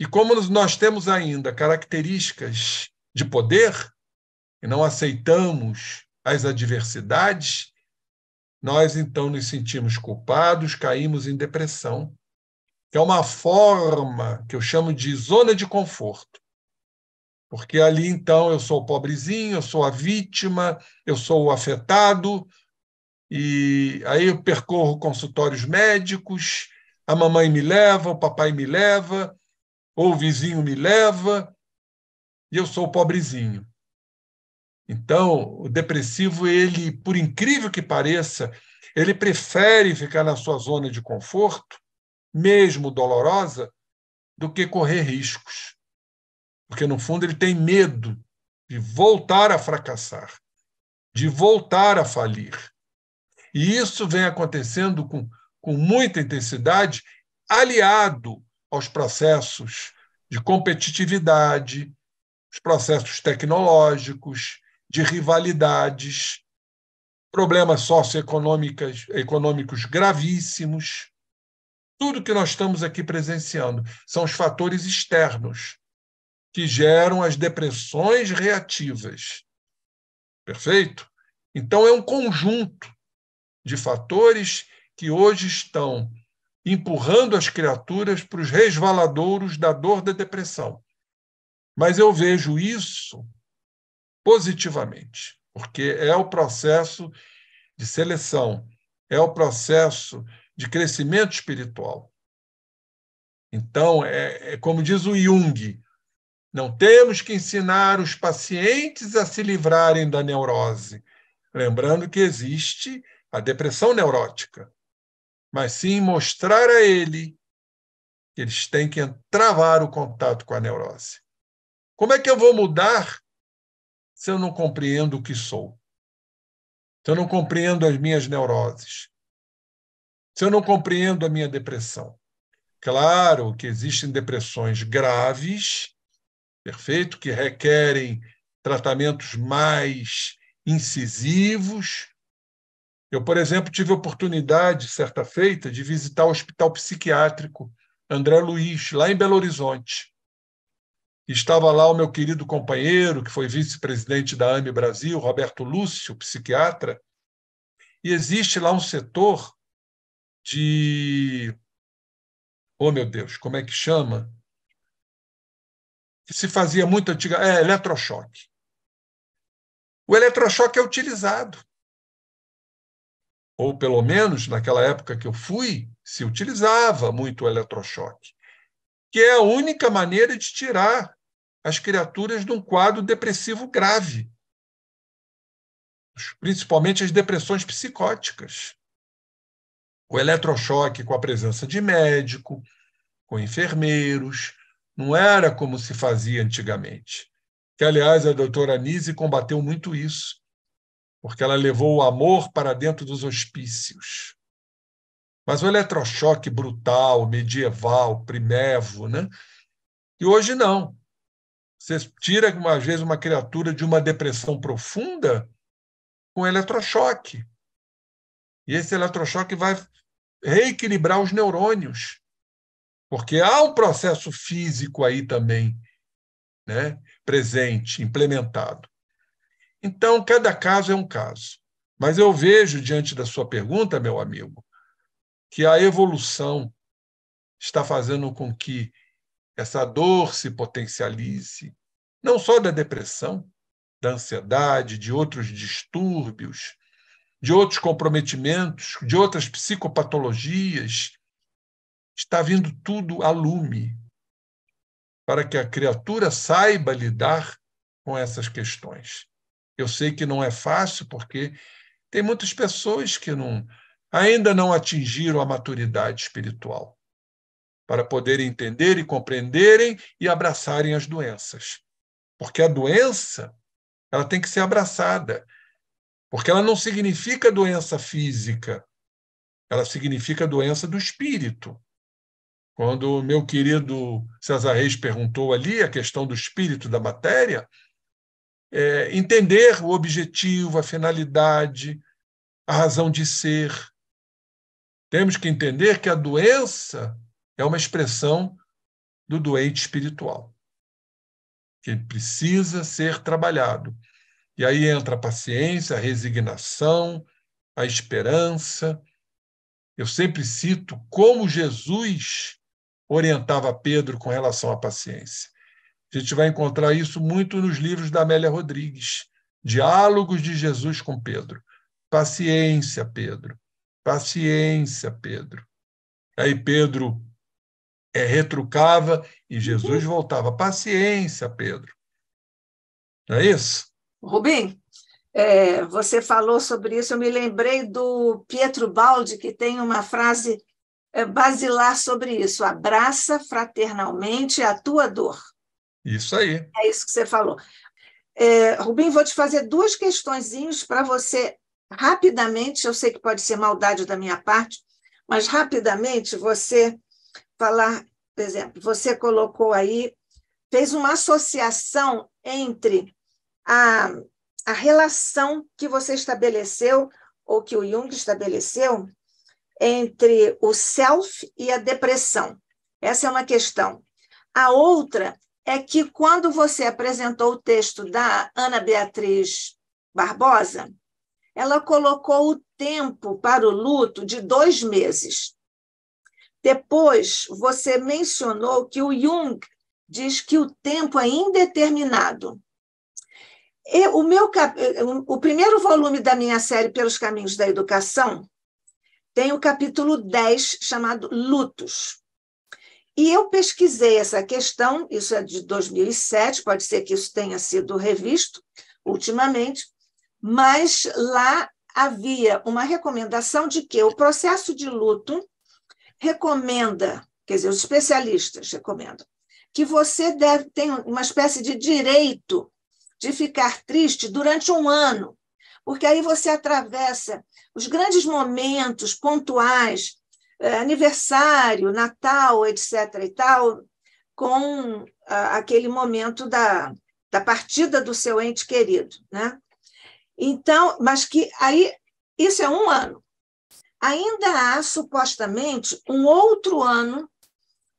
E como nós temos ainda características de poder, e não aceitamos as adversidades, nós então nos sentimos culpados, caímos em depressão que é uma forma que eu chamo de zona de conforto. Porque ali, então, eu sou o pobrezinho, eu sou a vítima, eu sou o afetado, e aí eu percorro consultórios médicos, a mamãe me leva, o papai me leva, ou o vizinho me leva, e eu sou o pobrezinho. Então, o depressivo, ele, por incrível que pareça, ele prefere ficar na sua zona de conforto mesmo dolorosa, do que correr riscos. Porque, no fundo, ele tem medo de voltar a fracassar, de voltar a falir. E isso vem acontecendo com, com muita intensidade, aliado aos processos de competitividade, os processos tecnológicos, de rivalidades, problemas socioeconômicos gravíssimos, tudo que nós estamos aqui presenciando são os fatores externos que geram as depressões reativas. Perfeito? Então, é um conjunto de fatores que hoje estão empurrando as criaturas para os resvaladouros da dor da depressão. Mas eu vejo isso positivamente, porque é o processo de seleção, é o processo de crescimento espiritual. Então, é, é como diz o Jung, não temos que ensinar os pacientes a se livrarem da neurose, lembrando que existe a depressão neurótica, mas sim mostrar a ele que eles têm que travar o contato com a neurose. Como é que eu vou mudar se eu não compreendo o que sou? Se eu não compreendo as minhas neuroses? se eu não compreendo a minha depressão? Claro que existem depressões graves, perfeito, que requerem tratamentos mais incisivos. Eu, por exemplo, tive a oportunidade, certa feita, de visitar o Hospital Psiquiátrico André Luiz, lá em Belo Horizonte. Estava lá o meu querido companheiro, que foi vice-presidente da AME Brasil, Roberto Lúcio, psiquiatra, e existe lá um setor de. Oh, meu Deus, como é que chama? Que se fazia muito antiga. É, eletrochoque. O eletrochoque é utilizado. Ou, pelo menos, naquela época que eu fui, se utilizava muito o eletrochoque, que é a única maneira de tirar as criaturas de um quadro depressivo grave, principalmente as depressões psicóticas o eletrochoque com a presença de médico, com enfermeiros, não era como se fazia antigamente. Que, aliás, a doutora Anise combateu muito isso, porque ela levou o amor para dentro dos hospícios. Mas o eletrochoque brutal, medieval, primevo, né? E hoje não. Você tira, às vezes, uma criatura de uma depressão profunda com eletrochoque. E esse eletrochoque vai reequilibrar os neurônios, porque há um processo físico aí também, né? presente, implementado. Então, cada caso é um caso. Mas eu vejo, diante da sua pergunta, meu amigo, que a evolução está fazendo com que essa dor se potencialize, não só da depressão, da ansiedade, de outros distúrbios, de outros comprometimentos, de outras psicopatologias, está vindo tudo a lume para que a criatura saiba lidar com essas questões. Eu sei que não é fácil, porque tem muitas pessoas que não, ainda não atingiram a maturidade espiritual para poderem entender e compreenderem e abraçarem as doenças. Porque a doença ela tem que ser abraçada. Porque ela não significa doença física, ela significa doença do espírito. Quando o meu querido César Reis perguntou ali a questão do espírito da matéria, é, entender o objetivo, a finalidade, a razão de ser. Temos que entender que a doença é uma expressão do doente espiritual, que precisa ser trabalhado. E aí entra a paciência, a resignação, a esperança. Eu sempre cito como Jesus orientava Pedro com relação à paciência. A gente vai encontrar isso muito nos livros da Amélia Rodrigues, Diálogos de Jesus com Pedro. Paciência, Pedro. Paciência, Pedro. Aí Pedro é, retrucava e Jesus uhum. voltava. Paciência, Pedro. Não é isso? Rubim, é, você falou sobre isso, eu me lembrei do Pietro Baldi, que tem uma frase é, basilar sobre isso: abraça fraternalmente a tua dor. Isso aí. É isso que você falou. É, Rubim, vou te fazer duas questõezinhas para você rapidamente. Eu sei que pode ser maldade da minha parte, mas rapidamente você falar, por exemplo, você colocou aí, fez uma associação entre a, a relação que você estabeleceu, ou que o Jung estabeleceu, entre o self e a depressão. Essa é uma questão. A outra é que quando você apresentou o texto da Ana Beatriz Barbosa, ela colocou o tempo para o luto de dois meses. Depois, você mencionou que o Jung diz que o tempo é indeterminado. Eu, o, meu, eh, eh, o primeiro volume da minha série Pelos Caminhos da Educação tem o capítulo 10, chamado Lutos. E eu pesquisei essa questão, isso é de 2007, pode ser que isso tenha sido revisto ultimamente, mas lá havia uma recomendação de que o processo de luto recomenda, quer dizer, os especialistas recomendam, que você deve ter uma espécie de direito de ficar triste durante um ano, porque aí você atravessa os grandes momentos pontuais, eh, aniversário, Natal, etc. e tal, com ah, aquele momento da, da partida do seu ente querido, né? Então, mas que aí isso é um ano. Ainda há supostamente um outro ano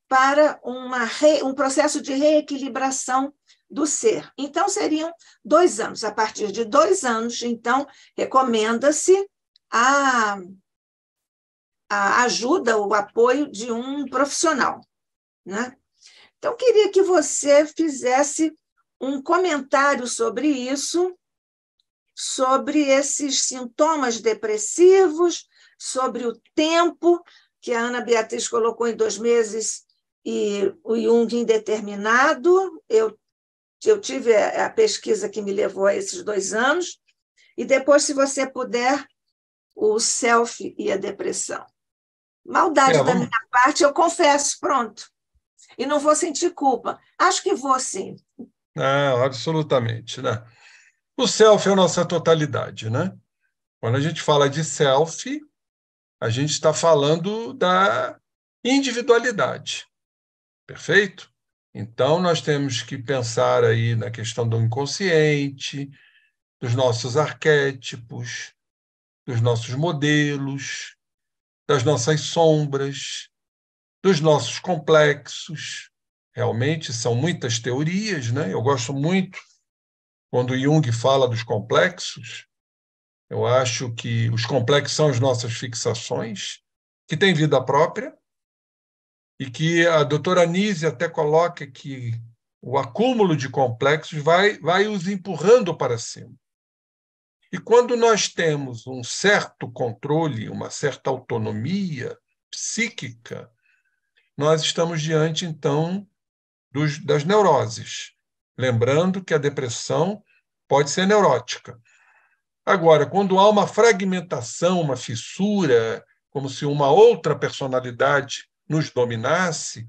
para uma re, um processo de reequilibração do ser. Então, seriam dois anos. A partir de dois anos, então, recomenda-se a, a ajuda, o apoio de um profissional. Né? Então, queria que você fizesse um comentário sobre isso, sobre esses sintomas depressivos, sobre o tempo que a Ana Beatriz colocou em dois meses e o Jung indeterminado. Eu eu tive a pesquisa que me levou a esses dois anos, e depois, se você puder, o self e a depressão. Maldade é, da minha parte, eu confesso, pronto. E não vou sentir culpa. Acho que vou sim. Não, é, absolutamente. Né? O self é a nossa totalidade, né? Quando a gente fala de self, a gente está falando da individualidade. Perfeito? Então, nós temos que pensar aí na questão do inconsciente, dos nossos arquétipos, dos nossos modelos, das nossas sombras, dos nossos complexos. Realmente são muitas teorias, né? Eu gosto muito quando Jung fala dos complexos. Eu acho que os complexos são as nossas fixações, que têm vida própria, e que a doutora Anise até coloca que o acúmulo de complexos vai, vai os empurrando para cima. E quando nós temos um certo controle, uma certa autonomia psíquica, nós estamos diante, então, dos, das neuroses. Lembrando que a depressão pode ser neurótica. Agora, quando há uma fragmentação, uma fissura, como se uma outra personalidade nos dominasse,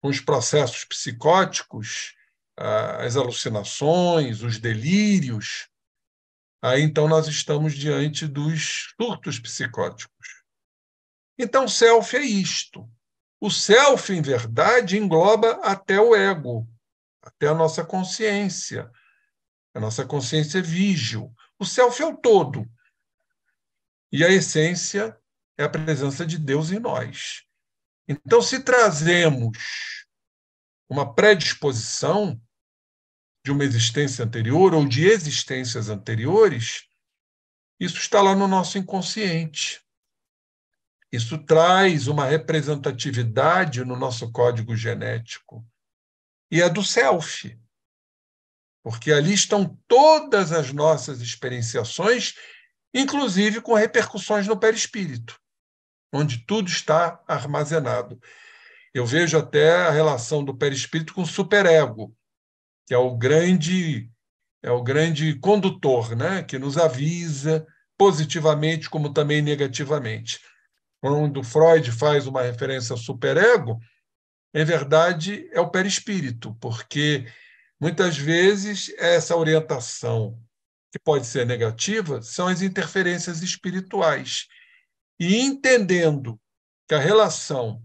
com os processos psicóticos, as alucinações, os delírios, aí então nós estamos diante dos surtos psicóticos. Então, self é isto. O self, em verdade, engloba até o ego, até a nossa consciência. A nossa consciência é O self é o todo. E a essência é a presença de Deus em nós. Então, se trazemos uma predisposição de uma existência anterior ou de existências anteriores, isso está lá no nosso inconsciente. Isso traz uma representatividade no nosso código genético. E é do self. Porque ali estão todas as nossas experienciações, inclusive com repercussões no perispírito onde tudo está armazenado. Eu vejo até a relação do perispírito com o superego, que é o grande é o grande condutor, né, que nos avisa positivamente como também negativamente. Quando Freud faz uma referência ao superego, em verdade é o perispírito, porque muitas vezes essa orientação que pode ser negativa são as interferências espirituais e entendendo que a relação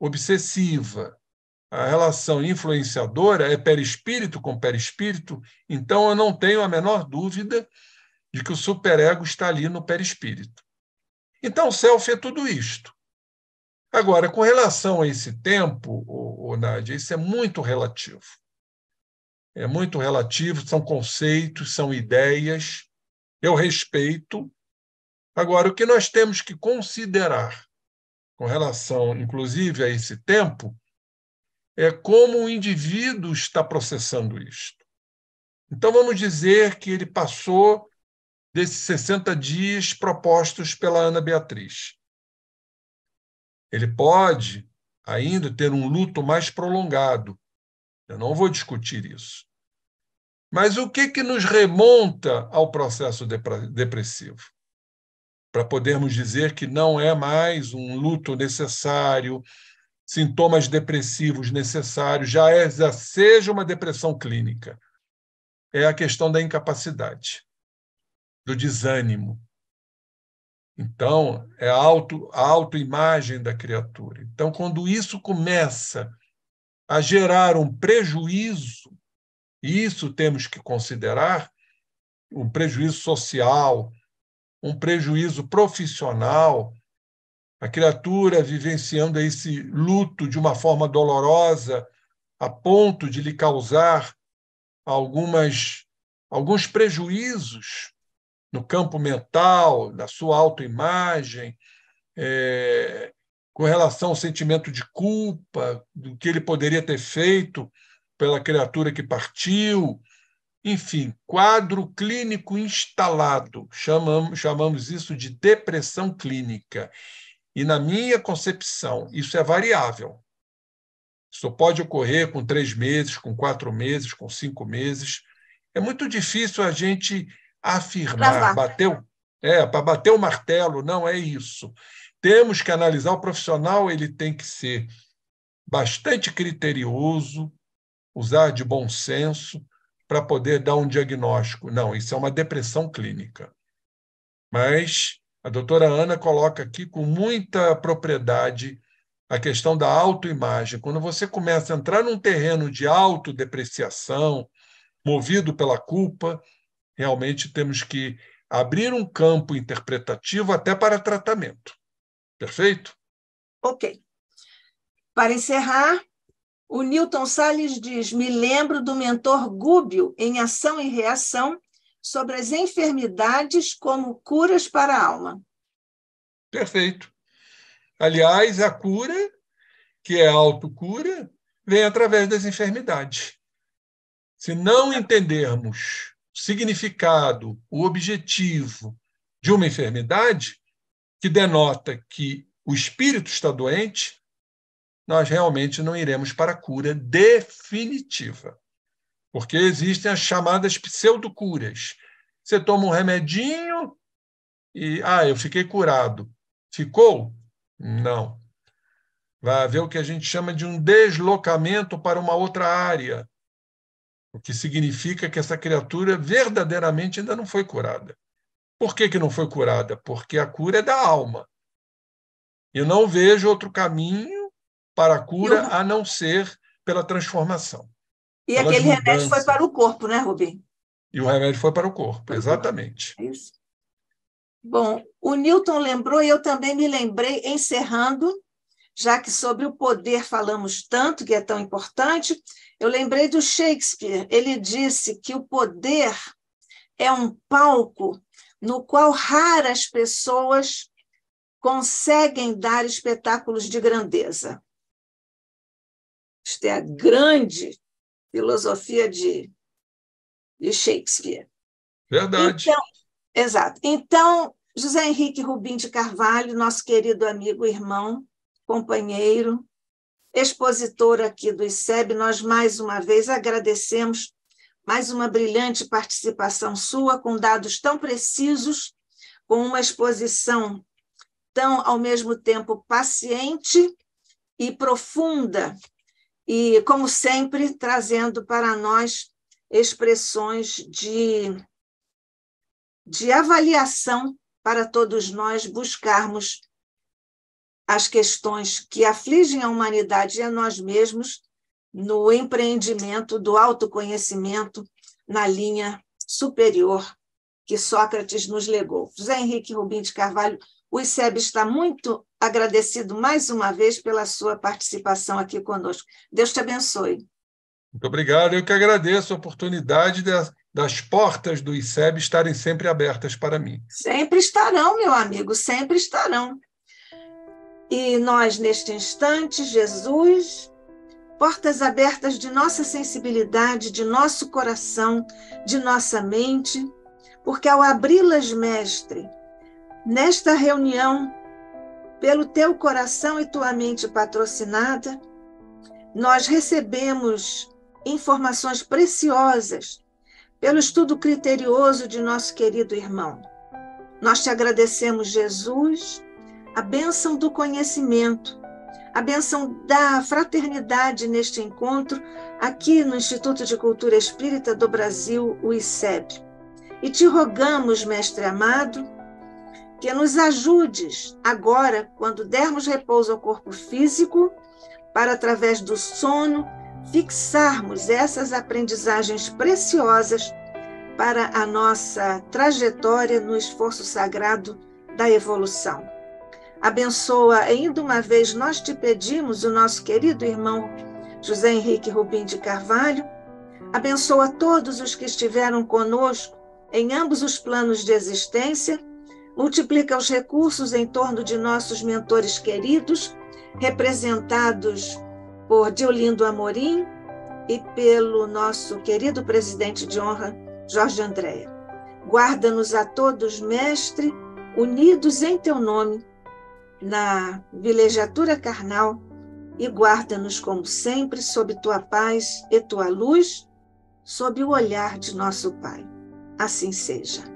obsessiva, a relação influenciadora é perispírito com perispírito, então eu não tenho a menor dúvida de que o superego está ali no perispírito. Então, o self é tudo isto. Agora, com relação a esse tempo, o, o Nádia, isso é muito relativo. É muito relativo, são conceitos, são ideias. Eu respeito, Agora, o que nós temos que considerar com relação, inclusive, a esse tempo, é como o indivíduo está processando isto. Então, vamos dizer que ele passou desses 60 dias propostos pela Ana Beatriz. Ele pode ainda ter um luto mais prolongado. Eu não vou discutir isso. Mas o que, que nos remonta ao processo depressivo? para podermos dizer que não é mais um luto necessário, sintomas depressivos necessários, já, é, já seja uma depressão clínica. É a questão da incapacidade, do desânimo. Então, é a, auto, a autoimagem da criatura. Então, quando isso começa a gerar um prejuízo, e isso temos que considerar, um prejuízo social, um prejuízo profissional, a criatura vivenciando esse luto de uma forma dolorosa, a ponto de lhe causar algumas alguns prejuízos no campo mental, da sua autoimagem, é, com relação ao sentimento de culpa, do que ele poderia ter feito pela criatura que partiu, enfim, quadro clínico instalado, chamamos, chamamos isso de depressão clínica. E na minha concepção, isso é variável. Isso pode ocorrer com três meses, com quatro meses, com cinco meses. É muito difícil a gente afirmar, bateu, é, para bater o martelo, não é isso. Temos que analisar o profissional, ele tem que ser bastante criterioso, usar de bom senso, para poder dar um diagnóstico. Não, isso é uma depressão clínica. Mas a doutora Ana coloca aqui com muita propriedade a questão da autoimagem. Quando você começa a entrar num terreno de autodepreciação, movido pela culpa, realmente temos que abrir um campo interpretativo até para tratamento. Perfeito? Ok. Para encerrar, o Newton Sales diz: Me lembro do mentor Gúbio em Ação e Reação sobre as enfermidades como curas para a alma. Perfeito. Aliás, a cura, que é a autocura, vem através das enfermidades. Se não entendermos o significado, o objetivo de uma enfermidade, que denota que o espírito está doente, nós realmente não iremos para a cura definitiva. Porque existem as chamadas pseudocuras. Você toma um remedinho e, ah, eu fiquei curado. Ficou? Não. Vai haver o que a gente chama de um deslocamento para uma outra área, o que significa que essa criatura verdadeiramente ainda não foi curada. Por que, que não foi curada? Porque a cura é da alma. Eu não vejo outro caminho para a cura, a não ser pela transformação. E aquele mudanças. Né, remédio foi para o corpo, né, Rubem? E o remédio foi para o corpo, exatamente. É isso. Bom, o Newton lembrou e eu também me lembrei, encerrando, já que sobre o poder falamos tanto, que é tão importante, eu lembrei do Shakespeare. Ele disse que o poder é um palco no qual raras pessoas conseguem dar espetáculos de grandeza. Isto é a grande filosofia de, de Shakespeare. Verdade. Então, exato. Então, José Henrique Rubim de Carvalho, nosso querido amigo, irmão, companheiro, expositor aqui do ICEB, nós mais uma vez agradecemos mais uma brilhante participação sua, com dados tão precisos, com uma exposição tão, ao mesmo tempo, paciente e profunda e, como sempre, trazendo para nós expressões de, de avaliação para todos nós buscarmos as questões que afligem a humanidade e a nós mesmos no empreendimento do autoconhecimento na linha superior que Sócrates nos legou. José Henrique Rubim de Carvalho, o ICEB está muito agradecido mais uma vez pela sua participação aqui conosco. Deus te abençoe. Muito obrigado. Eu que agradeço a oportunidade das, das portas do ICEB estarem sempre abertas para mim. Sempre estarão, meu amigo, sempre estarão. E nós, neste instante, Jesus, portas abertas de nossa sensibilidade, de nosso coração, de nossa mente, porque ao abri-las, Mestre, nesta reunião pelo teu coração e tua mente patrocinada, nós recebemos informações preciosas pelo estudo criterioso de nosso querido irmão. Nós te agradecemos, Jesus, a bênção do conhecimento, a bênção da fraternidade neste encontro aqui no Instituto de Cultura Espírita do Brasil, o ICEB. E te rogamos, Mestre amado, que nos ajudes agora, quando dermos repouso ao corpo físico, para através do sono fixarmos essas aprendizagens preciosas para a nossa trajetória no esforço sagrado da evolução. Abençoa ainda uma vez, nós te pedimos, o nosso querido irmão José Henrique Rubim de Carvalho. Abençoa todos os que estiveram conosco em ambos os planos de existência multiplica os recursos em torno de nossos mentores queridos, representados por Diolindo Amorim e pelo nosso querido presidente de honra, Jorge Andréa. Guarda-nos a todos, mestre, unidos em teu nome, na vilegiatura carnal, e guarda-nos, como sempre, sob tua paz e tua luz, sob o olhar de nosso Pai. Assim seja.